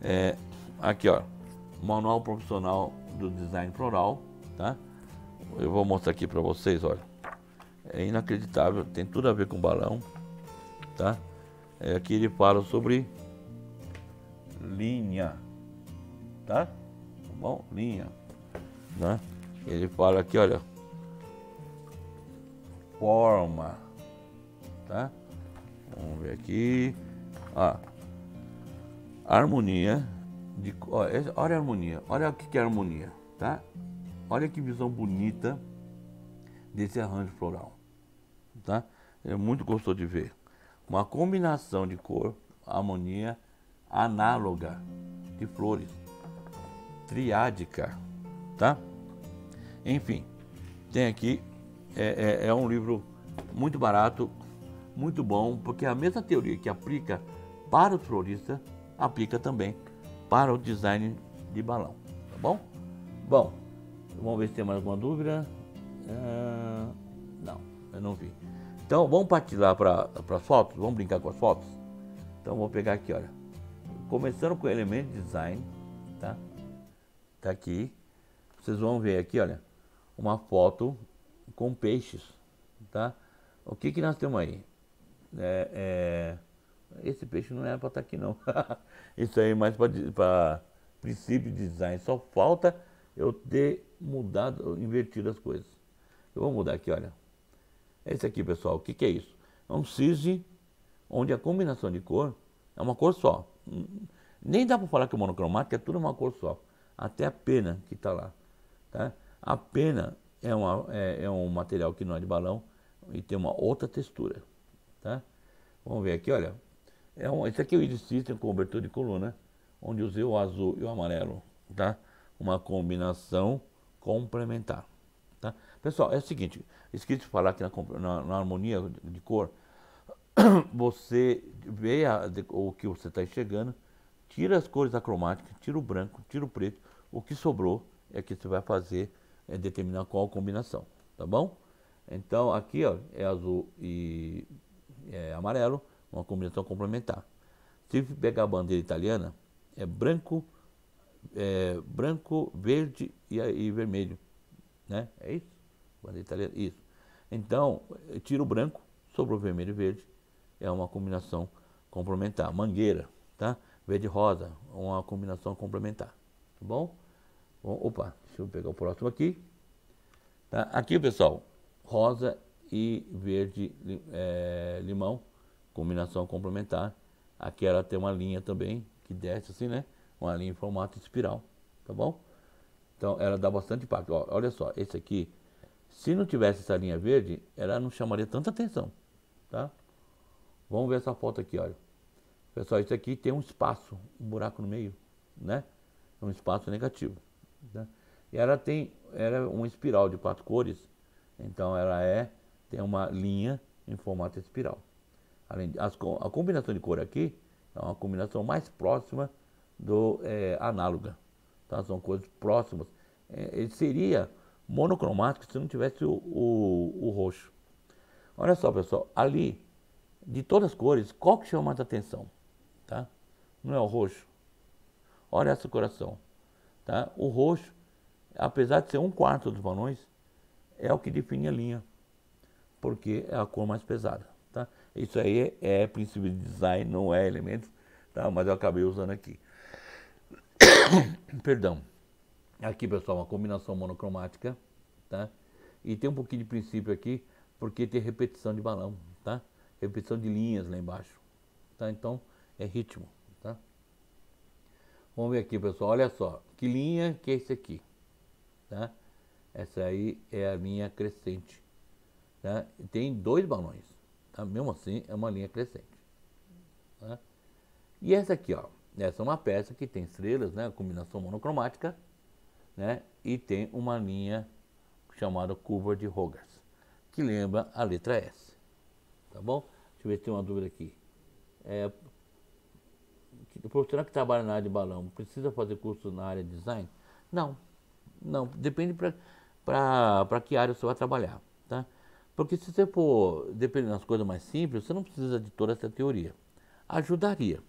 É, aqui, ó, Manual Profissional do Design Floral, tá? Eu vou mostrar aqui para vocês, olha. É inacreditável, tem tudo a ver com balão, tá? É, aqui ele fala sobre linha, tá? Tá bom? Linha, né? Ele fala aqui, olha, forma, tá? Vamos ver aqui, ó, harmonia, de, ó, olha a harmonia, olha o que é harmonia, tá? Olha que visão bonita desse arranjo floral, tá? É muito gostoso de ver. Uma combinação de cor, harmonia análoga de flores triádica, tá? Enfim, tem aqui, é, é, é um livro muito barato, muito bom, porque a mesma teoria que aplica para o florista, aplica também para o design de balão, tá bom? Bom, vamos ver se tem mais alguma dúvida. Ah, não, eu não vi. Então vamos partir lá para as fotos, vamos brincar com as fotos? Então vou pegar aqui, olha. Começando com o elemento design, tá? tá aqui. Vocês vão ver aqui, olha, uma foto com peixes, tá? O que que nós temos aí? É, é... Esse peixe não era para estar tá aqui, não. Isso aí é mais para princípio de design. Só falta eu ter mudado, invertido as coisas. Eu vou mudar aqui, olha. Esse aqui, pessoal, o que, que é isso? É um cisne onde a combinação de cor é uma cor só. Hum, nem dá para falar que é monocromática, é tudo uma cor só até a pena que está lá. Tá? A pena é, uma, é, é, um material que não é de balão e tem uma outra textura. Tá? Vamos ver aqui, olha. É um, esse aqui é o Idris System com cobertura de coluna, onde usei o azul e o amarelo. Tá? Uma combinação complementar. Tá? Pessoal, é o seguinte, de falar aqui na, na, na harmonia de, de cor, você vê a, de, o que você está enxergando, tira as cores acromáticas, tira o branco, tira o preto, o que sobrou é que você vai fazer, é determinar qual combinação, tá bom? Então aqui ó, é azul e é amarelo, uma combinação complementar. Se pegar a bandeira italiana, é branco, é, branco, verde e, e, vermelho, né? É isso? Bandeira italiana, isso. Então, tira o branco, sobrou vermelho e verde, é uma combinação complementar. Mangueira, tá? Verde e rosa, uma combinação complementar, tá bom? Bom, opa, deixa eu pegar o próximo aqui. Tá? Aqui, pessoal, rosa e verde é, limão, combinação complementar. Aqui ela tem uma linha também que desce assim, né? Uma linha em formato espiral, tá bom? Então ela dá bastante impacto. Ó, olha só, esse aqui, se não tivesse essa linha verde, ela não chamaria tanta atenção, tá? Vamos ver essa foto aqui, olha. Pessoal, isso aqui tem um espaço, um buraco no meio, né? É um espaço negativo. Né? E ela tem era uma espiral de quatro cores, então ela é tem uma linha em formato espiral. Além, as, a combinação de cor aqui é uma combinação mais próxima do é, análoga. Tá? São cores próximas. É, ele seria monocromático se não tivesse o, o, o roxo. Olha só, pessoal, ali, de todas as cores, qual que chama mais atenção? Tá? Não é o roxo? Olha esse coração. Tá? O roxo, apesar de ser um quarto dos balões, é o que define a linha, porque é a cor mais pesada. Tá? Isso aí é princípio de design, não é elemento tá? mas eu acabei usando aqui. Perdão. Aqui, pessoal, uma combinação monocromática. Tá? E tem um pouquinho de princípio aqui, porque tem repetição de balão, tá? repetição de linhas lá embaixo. Tá? Então, é ritmo. Vamos ver aqui, pessoal. Olha só. Que linha que é esse aqui? Tá? Essa aí é a linha crescente. Tá? Tem dois balões. Tá? Mesmo assim, é uma linha crescente. Tá? E essa aqui, ó. Essa é uma peça que tem estrelas, né? Combinação monocromática. Né? E tem uma linha chamada curva de Rogers. Que lembra a letra S. Tá bom? Deixa eu ver se tem uma dúvida aqui. É, o profissional que trabalha na área de balão precisa fazer curso na área de design? Não, não. Depende para que área você vai trabalhar, tá? Porque se você for dependendo das coisas mais simples, você não precisa de toda essa teoria. Ajudaria,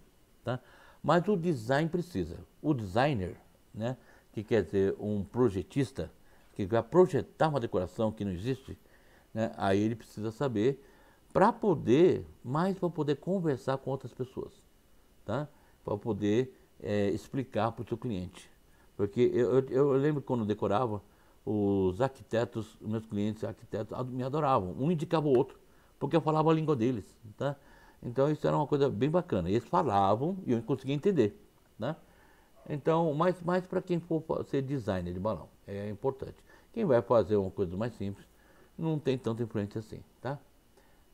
tá? Mas o design precisa. O designer, né? Que quer dizer um projetista que vai projetar uma decoração que não existe, né? Aí ele precisa saber para poder, mais para poder conversar com outras pessoas, tá? para poder é, explicar para o seu cliente. Porque eu, eu, eu lembro quando eu decorava, os arquitetos, meus clientes arquitetos me adoravam. Um indicava o outro, porque eu falava a língua deles. Tá? Então isso era uma coisa bem bacana. Eles falavam e eu conseguia entender. Né? Então, mais, mais para quem for ser designer de balão, é importante. Quem vai fazer uma coisa mais simples, não tem tanta influência assim, tá?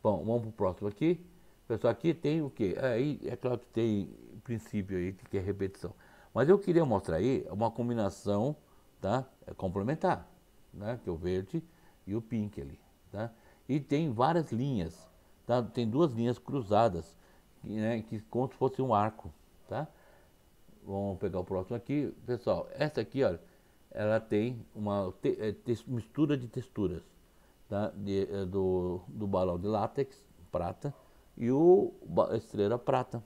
Bom, vamos pro próximo aqui. Pessoal, aqui tem o quê? Aí é claro que tem princípio aí que é repetição. Mas eu queria mostrar aí uma combinação tá? é complementar, né? que é o verde e o pink ali. Tá? E tem várias linhas, tá? tem duas linhas cruzadas, né? que como se fosse um arco. Tá? Vamos pegar o próximo aqui. Pessoal, essa aqui, olha, ela tem uma te é, mistura de texturas tá? de, é, do, do balão de látex, prata, e o estrela prata.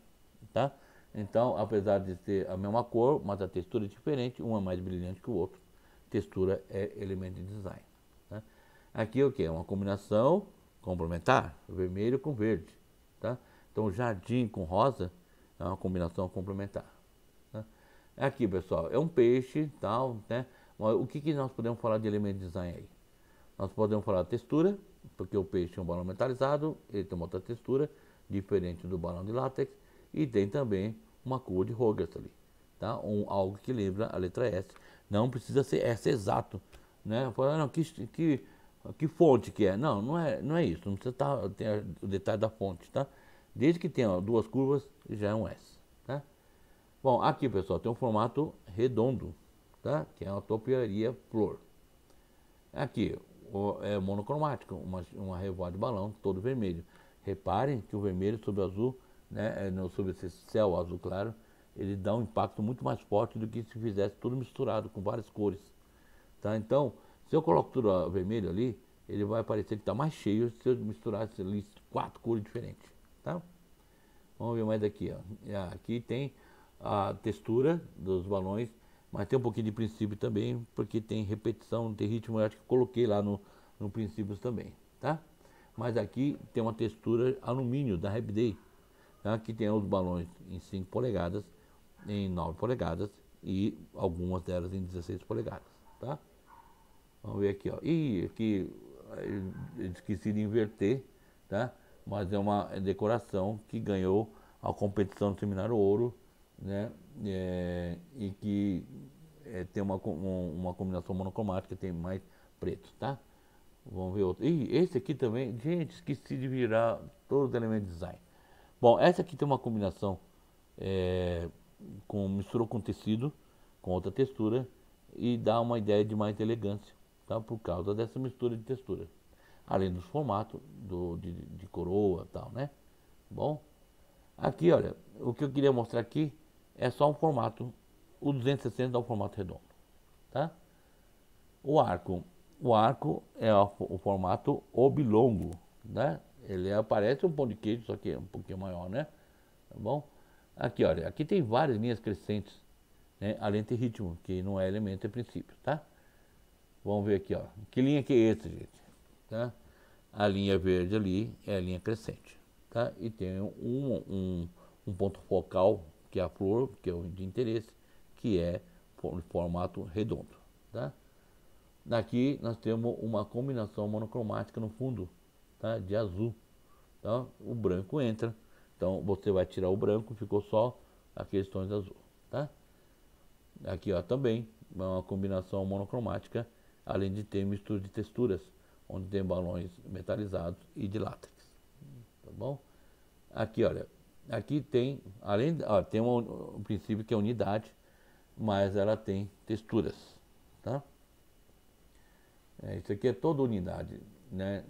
Tá? Então, apesar de ter a mesma cor, mas a textura é diferente, um é mais brilhante que o outro. Textura é elemento de design. Tá? Aqui é o que? É uma combinação complementar, vermelho com verde. Tá? Então, jardim com rosa é uma combinação complementar. Tá? Aqui, pessoal, é um peixe, tal, né? Mas o que, que nós podemos falar de elemento de design aí? Nós podemos falar textura, porque o peixe é um balão metalizado, ele tem uma outra textura, diferente do balão de látex, e tem também uma cor de Rogers ali, tá? Um, algo que lembra a letra S. Não precisa ser S exato, né? Fala não, que, que, que fonte que é? Não, não é, não é isso. Não precisa tá, estar, o detalhe da fonte, tá? Desde que tenha duas curvas, já é um S, tá? Bom, aqui, pessoal, tem um formato redondo, tá? Que é uma topiaria flor. Aqui, o, é monocromático, uma, uma revoada de balão todo vermelho. Reparem que o vermelho sobre o azul né, é, no, sobre esse céu azul claro, ele dá um impacto muito mais forte do que se fizesse tudo misturado com várias cores. Tá? Então, se eu coloco tudo vermelho ali, ele vai parecer que está mais cheio se eu misturasse ali quatro cores diferentes. Tá? Vamos ver mais aqui. Ó. Ah, aqui tem a textura dos balões, mas tem um pouquinho de princípio também, porque tem repetição, tem ritmo, eu acho que coloquei lá no, no princípios também. Tá? Mas aqui tem uma textura alumínio da Rap Day Tá? que tem os balões em 5 polegadas, em 9 polegadas e algumas delas em 16 polegadas. Tá? Vamos ver aqui. Ó. E aqui eu esqueci de inverter, tá? mas é uma decoração que ganhou a competição do Seminário Ouro né? É, e que é, tem uma, uma combinação monocromática, tem mais preto. Tá? Vamos ver outro. E esse aqui também, gente, esqueci de virar todos os elementos de design. Bom, essa aqui tem uma combinação é, com mistura com tecido, com outra textura e dá uma ideia de mais elegância, tá? Por causa dessa mistura de textura, além do formato do, de, de coroa, tal, né? Bom, aqui, olha, o que eu queria mostrar aqui é só um formato, o 260 é um formato redondo, tá? O arco, o arco é o, o formato oblongo, né? Ele é, parece um pão de queijo, só que é um pouquinho maior, né? Tá bom? Aqui, olha, aqui tem várias linhas crescentes, né? além de ritmo, que não é elemento, é princípio, tá? Vamos ver aqui, ó. Que linha que é essa, gente? Tá? A linha verde ali é a linha crescente, tá? E tem um, um, um ponto focal, que é a flor, que é o de interesse, que é o formato redondo, tá? Daqui nós temos uma combinação monocromática no fundo, tá? de azul. Então, o branco entra. Então, você vai tirar o branco, ficou só aqueles tons azul. Tá? Aqui ó, também é uma combinação monocromática, além de ter mistura de texturas, onde tem balões metalizados e de látex. Tá bom? Aqui, olha, aqui tem, além, ó, tem um, um princípio que é unidade, mas ela tem texturas, tá? É, isso aqui é toda unidade, né?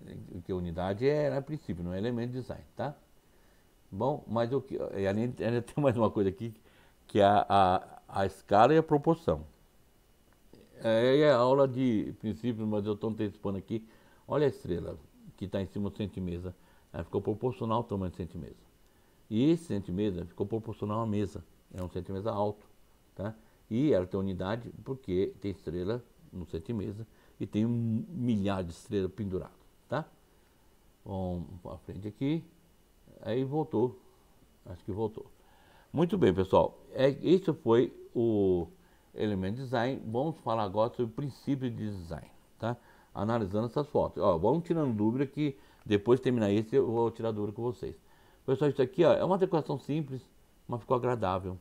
Que a unidade é, a princípio, não é elemento de design, tá? Bom, mas o que. ainda tem mais uma coisa aqui, que é a, a, a escala e a proporção. É, é a aula de princípios, mas eu estou antecipando aqui. Olha a estrela que está em cima do centimesa. Ela ficou proporcional ao tamanho do centimesa. E esse centimesa ficou proporcional à mesa. É um centimesa alto, tá? E ela tem unidade porque tem estrela no centimesa e tem um milhar de estrelas pendurado, tá? Vamos para frente aqui. Aí voltou. Acho que voltou. Muito bem, pessoal. É, isso foi o elemento design. Vamos falar agora sobre o princípio de design, tá? Analisando essas fotos. Ó, vamos tirando dúvida que depois de terminar esse eu vou tirar dúvida com vocês. Pessoal, isso aqui ó, é uma decoração simples, mas ficou agradável.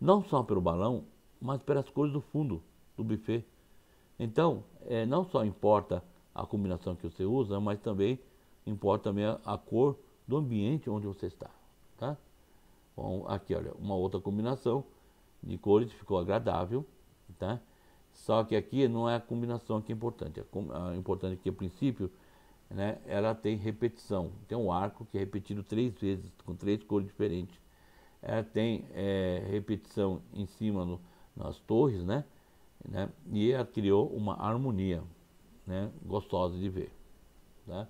Não só pelo balão, mas pelas cores do fundo do buffet. Então, é, não só importa a combinação que você usa, mas também importa também a, a cor do ambiente onde você está. Tá? Bom, aqui olha, uma outra combinação de cores ficou agradável, tá? Só que aqui não é a combinação que é importante, a, a importante aqui é o princípio, né? Ela tem repetição, tem um arco que é repetido três vezes com três cores diferentes. Ela tem é, repetição em cima no, nas torres, né? né? e ela criou uma harmonia né? gostosa de ver. Tá?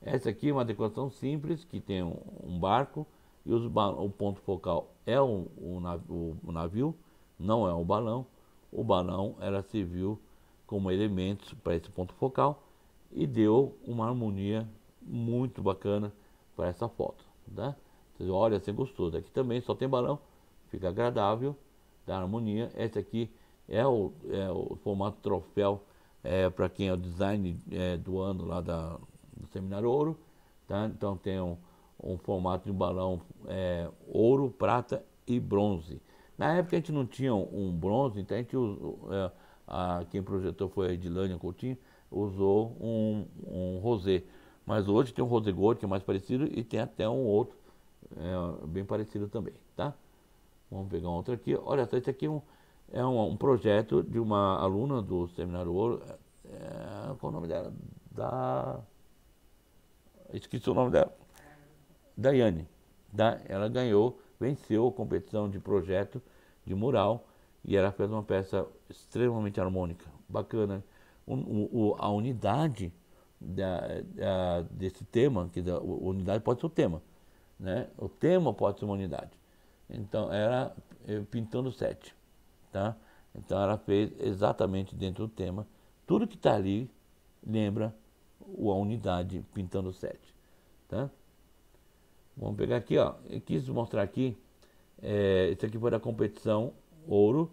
Essa aqui é uma decoração simples que tem um, um barco e os, o ponto focal é o, o, navio, o, navio, não é o balão. O balão era serviu como elementos para esse ponto focal e deu uma harmonia muito bacana para essa foto. Tá? olha, olham assim gostoso. Aqui também só tem balão, fica agradável, dá harmonia. Essa aqui é o, é o formato troféu é, para quem é o design é, do ano lá da, do Seminário Ouro. Tá? Então tem um, um formato de balão é, ouro, prata e bronze. Na época a gente não tinha um, bronze, então a gente usou, é, a, quem projetou foi a Edilânia Coutinho, usou um, um rosé. Mas hoje tem um rosé gold que é mais parecido e tem até um outro é, bem parecido também, tá? Vamos pegar um outro aqui. Olha só, esse aqui é um, é um, um, projeto de uma aluna do Seminário Ouro, é, é, qual o nome dela? Da... Esqueci o nome dela. Daiane. Da, ela ganhou, venceu a competição de projeto de mural e ela fez uma peça extremamente harmônica, bacana. O, o, a unidade da, da, desse tema, que da, unidade pode ser o tema, né? O tema pode ser uma unidade. Então, era eh, pintando sete. Tá? Então ela fez exatamente dentro do tema. Tudo que está ali lembra a unidade pintando 7. Tá? Vamos pegar aqui, ó. Eu quis mostrar aqui. É, esse aqui foi da competição ouro,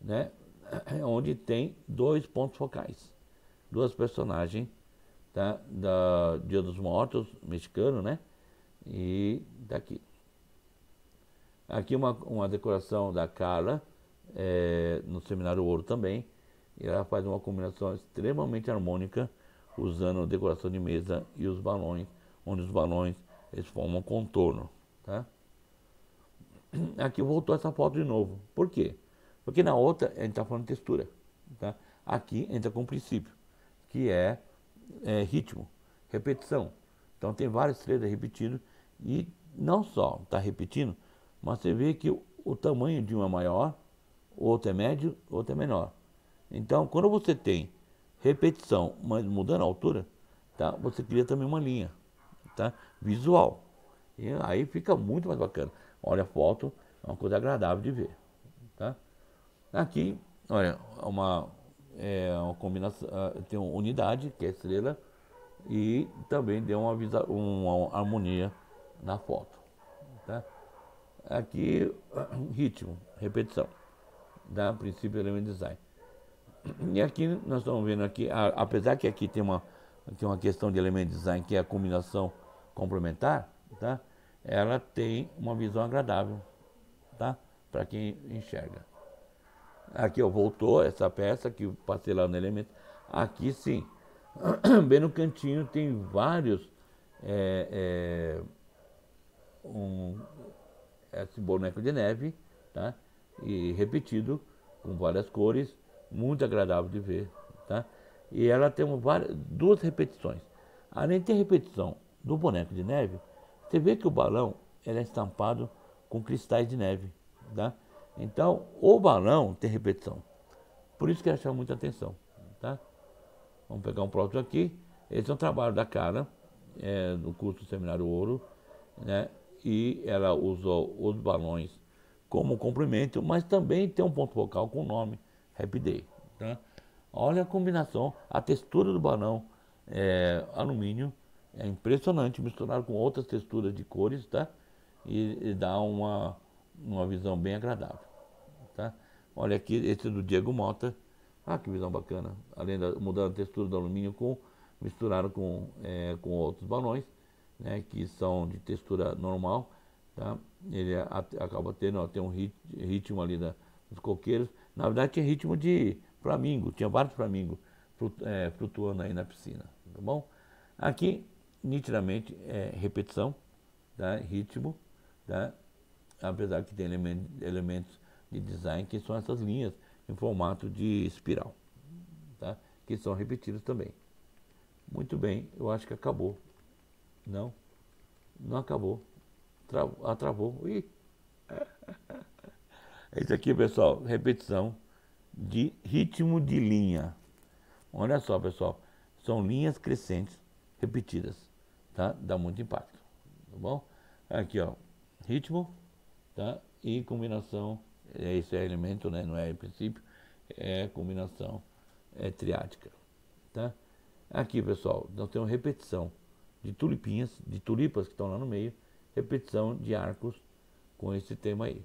né? Onde tem dois pontos focais. Duas personagens, tá? Da Dia dos Mortos, mexicano, né? E daqui. Aqui uma, uma decoração da Carla, é, no Seminário Ouro também. E ela faz uma combinação extremamente harmônica, usando a decoração de mesa e os balões, onde os balões eles formam um contorno. Tá? Aqui voltou essa foto de novo. Por quê? Porque na outra a gente está falando textura. Tá? Aqui entra com o princípio, que é, é ritmo, repetição. Então tem várias estrelas repetindo e não só está repetindo, mas você vê que o, o tamanho de uma maior outro é médio, outro é menor. Então, quando você tem repetição, mas mudando a altura, tá? você cria também uma linha tá? visual. E aí fica muito mais bacana. Olha a foto, é uma coisa agradável de ver. Tá? Aqui, olha, é uma, é, uma combinação, ah, tem uma unidade, que é estrela, e também deu uma, uma harmonia na foto. Tá? Aqui, ritmo, repetição da princípio do Element Design. E aqui nós estamos vendo aqui, a, apesar que aqui tem uma, tem uma questão de Element Design que é a combinação complementar, tá? ela tem uma visão agradável tá? para quem enxerga. Aqui eu voltou essa peça que eu passei lá no elemento. Aqui sim, bem no cantinho tem vários é, é, um, esse boneco de neve, tá? e repetido, com várias cores, muito agradável de ver, tá? E ela tem várias, duas repetições. Além de repetição do boneco de neve, você vê que o balão ele é estampado com cristais de neve, tá? Então, o balão tem repetição. Por isso que ela chama muita atenção, tá? Vamos pegar um próximo aqui. Esse é um trabalho da cara, é, no curso do Seminário Ouro, né? E ela usou os balões como comprimento, mas também tem um ponto focal com o nome Happy Day. Tá? Olha a combinação, a textura do balão é alumínio, é impressionante, misturado com outras texturas de cores, tá? E, e dá uma, uma visão bem agradável, tá? Olha aqui, esse é do Diego Mota, ah, que visão bacana, além da mudar a textura do alumínio com, misturado com, é, com outros balões, né? Que são de textura normal, tá? ele acaba tendo, ó, tem um ritmo ali da, dos coqueiros. Na verdade tinha ritmo de flamingo, tinha vários flamingos é, flutuando aí na piscina, tá bom? Aqui, nitidamente, é repetição, tá? ritmo, tá? apesar que tem elementos de design que são essas linhas em formato de espiral, tá? que são repetidas também. Muito bem, eu acho que acabou. Não, não acabou. Travou, ah, travou. Ih. É isso aqui, pessoal. Repetição de ritmo de linha. Olha só, pessoal. São linhas crescentes repetidas. Tá? Dá muito impacto. Tá bom? Aqui, ó. Ritmo. Tá? E combinação. É, esse é elemento, né? Não é princípio. É combinação é, triática. Tá? Aqui, pessoal. Então tem uma repetição de tulipinhas, de tulipas que estão lá no meio repetição de arcos com esse tema aí,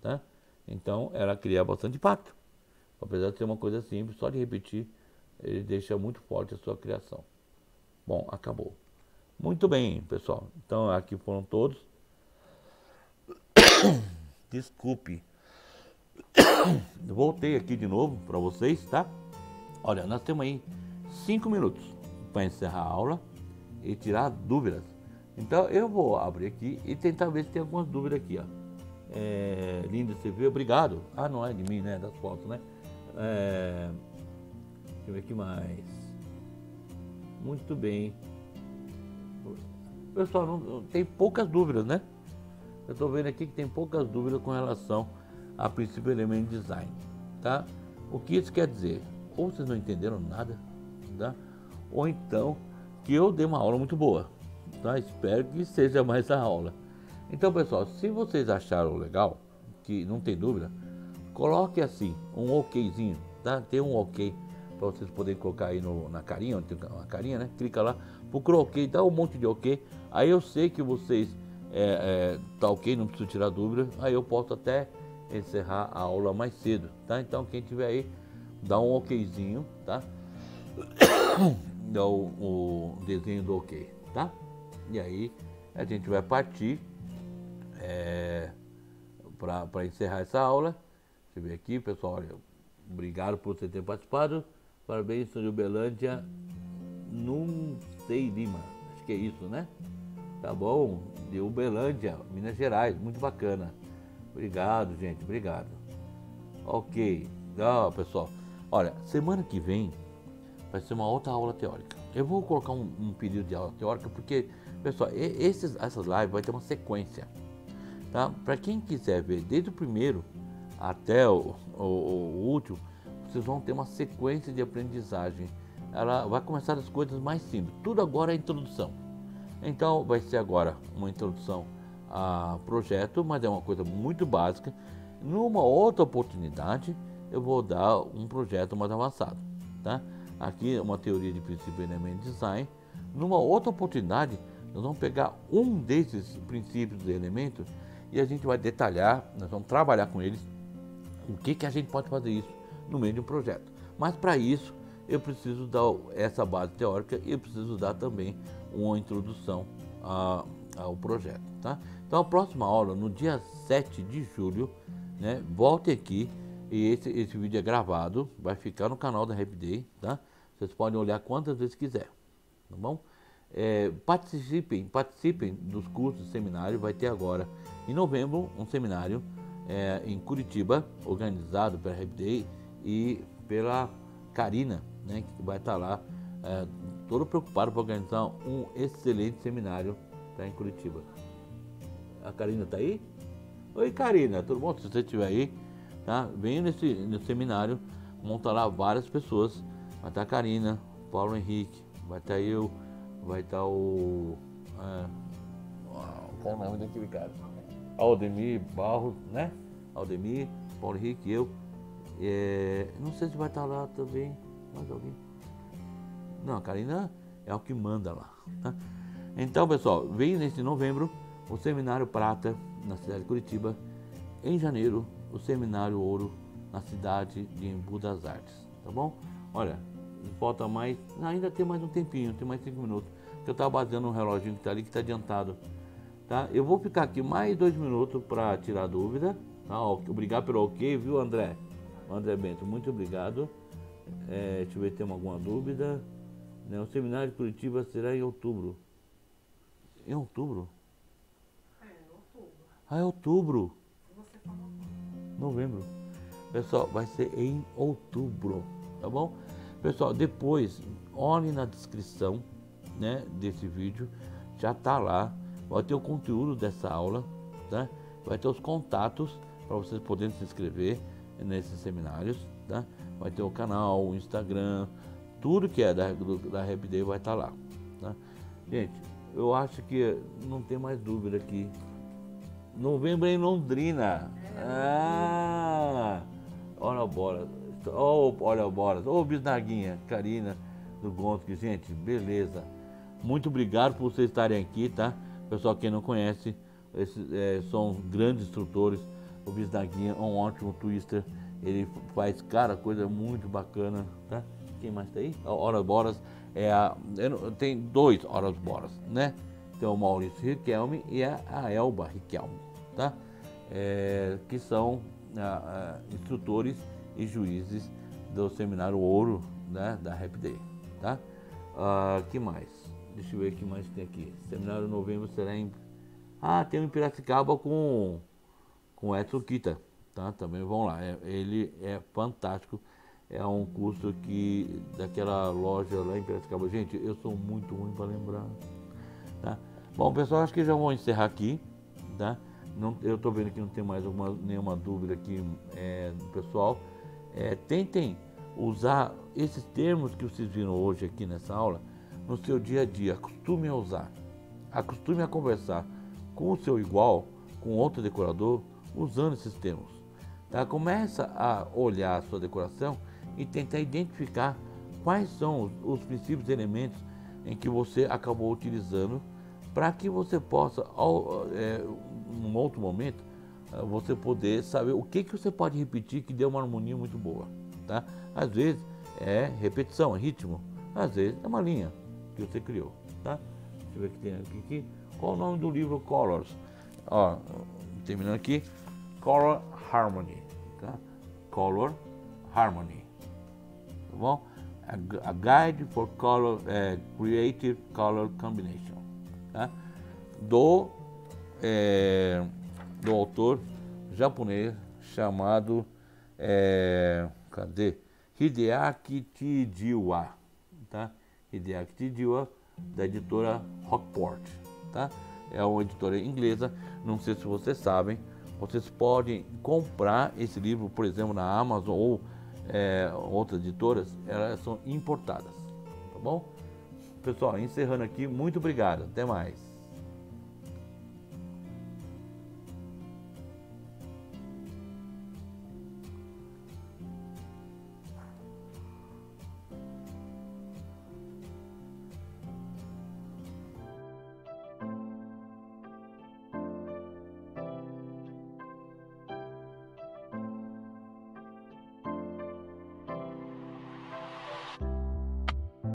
tá? Então ela cria bastante impacto. Apesar de ser uma coisa simples, só de repetir, ele deixa muito forte a sua criação. Bom, acabou. Muito bem, pessoal. Então aqui foram todos. Desculpe. Voltei aqui de novo para vocês, tá? Olha, nós temos aí cinco minutos para encerrar a aula e tirar dúvidas. Então eu vou abrir aqui e tentar ver se tem alguma dúvida aqui, ó. É, linda TV, obrigado. Ah, não é de mim, né? É das fotos, né? É, deixa eu ver aqui mais. Muito bem. Pessoal, não, tem poucas dúvidas, né? Eu estou vendo aqui que tem poucas dúvidas com relação a princípio elemento design, tá? O que isso quer dizer? Ou vocês não entenderam nada, tá? Ou então que eu dei uma aula muito boa tá? Espero que seja mais a aula. Então, pessoal, se vocês acharam legal, que não tem dúvida, coloque assim, um okzinho, tá? Tem um ok para vocês poderem colocar aí no, na carinha, onde tem uma carinha, né? Clica lá, procura ok, dá um monte de ok. Aí eu sei que vocês é, é, tá ok, não preciso tirar dúvida. Aí eu posso até encerrar a aula mais cedo, tá? Então quem tiver aí, dá um okzinho, tá? Dá o, o desenho do ok, tá? E aí a gente vai partir é, para encerrar essa aula. Deixa eu ver aqui, pessoal. Olha, obrigado por você ter participado. Parabéns, Sônia Belândia. Não sei Lima. Acho que é isso, né? Tá bom, de Uberlândia, Minas Gerais, muito bacana. Obrigado, gente, obrigado. Ok, ah, pessoal. Olha, semana que vem vai ser uma outra aula teórica. Eu vou colocar um, um período de aula teórica porque Pessoal, esses, essas lives vai ter uma sequência, tá? Para quem quiser ver desde o primeiro até o, o, o último, vocês vão ter uma sequência de aprendizagem. Ela vai começar das coisas mais simples. Tudo agora é introdução. Então vai ser agora uma introdução a projeto, mas é uma coisa muito básica. Numa outra oportunidade, eu vou dar um projeto mais avançado, tá? Aqui uma teoria de princípio e elemento design. Numa outra oportunidade, nós vamos pegar um desses princípios de elementos e a gente vai detalhar, nós vamos trabalhar com eles o que, que a gente pode fazer isso no meio de um projeto. Mas para isso eu preciso dar essa base teórica e eu preciso dar também uma introdução a, ao projeto. Tá? Então a próxima aula, no dia 7 de julho, né, volte aqui e esse, esse vídeo é gravado, vai ficar no canal da Happy Day, tá? Vocês podem olhar quantas vezes quiser, tá bom? É, participem, participem dos cursos de seminário. Vai ter agora, em novembro, um seminário é, em Curitiba, organizado pela Rap e pela Karina, né, que vai estar tá lá é, todo preocupado para organizar um excelente seminário tá, em Curitiba. A Karina está aí? Oi, Karina, tudo bom? Se você estiver aí, tá? venha nesse, nesse seminário, tá lá várias pessoas. Vai estar tá a Karina, Paulo Henrique, vai estar eu vai estar tá o. É, qual o nome daquele cara? Aldemir Barro, né? Aldemir, Paulo Henrique, eu. É, não sei se vai estar tá lá também. Mais alguém? Não, a Karina é o que manda lá. Tá? Então, pessoal, vem neste novembro o Seminário Prata na cidade de Curitiba. Em janeiro, o Seminário Ouro na cidade de Embu das Artes. Tá bom? Olha, falta mais. Ainda tem mais um tempinho, tem mais cinco minutos. Que eu estava baseando um reloginho que está ali, que está adiantado. Tá? Eu vou ficar aqui mais dois minutos para tirar dúvida. Tá? Obrigado pelo ok, viu, André? André Bento, muito obrigado. É, deixa eu ver se tem alguma dúvida. Né, o seminário de Curitiba será em outubro. Em outubro? É, outubro. Ah, é outubro. Você falou. Novembro. Pessoal, vai ser em outubro, tá bom? Pessoal, depois, olhem na descrição né, desse vídeo, já tá lá, vai ter o conteúdo dessa aula, tá? vai ter os contatos para vocês poderem se inscrever nesses seminários, tá? vai ter o canal, o Instagram, tudo que é da, da Rap Day vai estar tá lá. Tá? Gente, eu acho que não tem mais dúvida aqui. Novembro é em Londrina. É, ah! Ora, bora oh, olha o Boras, ô oh, Bisnaguinha, Karina do Gonski, gente, beleza. Muito obrigado por vocês estarem aqui, tá? Pessoal, quem não conhece, esses, é, são grandes instrutores. O Bisnaguinha é um ótimo twister. Ele faz, cara, coisa muito bacana, tá? Quem mais tá aí? Horas Boras. É a, tem dois Horas Boras, né? Tem o Maurício Riquelme e a, a Elba Riquelme, tá? É, que são a, ah, a, ah, instrutores e juízes do Seminário Ouro né, da Day. Tá? Ah, que mais? Deixa eu ver o que mais tem aqui. Seminário Novembro será em. Ah, tem um em Piracicaba com, com Edson Kita. Tá? Também vão lá. É, ele é fantástico. É um curso que daquela loja lá em Piracicaba. Gente, eu sou muito ruim para lembrar. Tá? Bom, pessoal, acho que já vou encerrar aqui. Tá? Não, eu estou vendo que não tem mais alguma, nenhuma dúvida aqui é, pessoal. É, tentem usar esses termos que vocês viram hoje aqui nessa aula no seu dia a dia. Acostume a usar. Acostume a conversar com o seu igual, com outro decorador, usando esses termos. Tá? Começa a olhar a sua decoração e tentar identificar quais são os, os princípios elementos em que você acabou utilizando para que você possa, ao, é, num outro momento, ah, você poder saber o que, que você pode repetir que deu uma harmonia muito boa. Tá? Às vezes é repetição, é ritmo, às vezes é uma linha que você criou. Tá? Deixa eu ver o que tem aqui, Qual o nome do livro Colors? Ó, terminando aqui, Color Harmony. Tá? Color Harmony. Tá bom? A, a Guide for Color é, Creative Color Combination. Tá? Do. É, do autor japonês chamado é, cadê? Hideaki Tijiwa, tá? Hideaki Tijiwa, da editora Rockport, tá? É uma editora inglesa, não sei se vocês sabem, vocês podem comprar esse livro, por exemplo, na Amazon ou é, outras editoras, elas são importadas, tá bom? Pessoal, encerrando aqui, muito obrigado, até mais.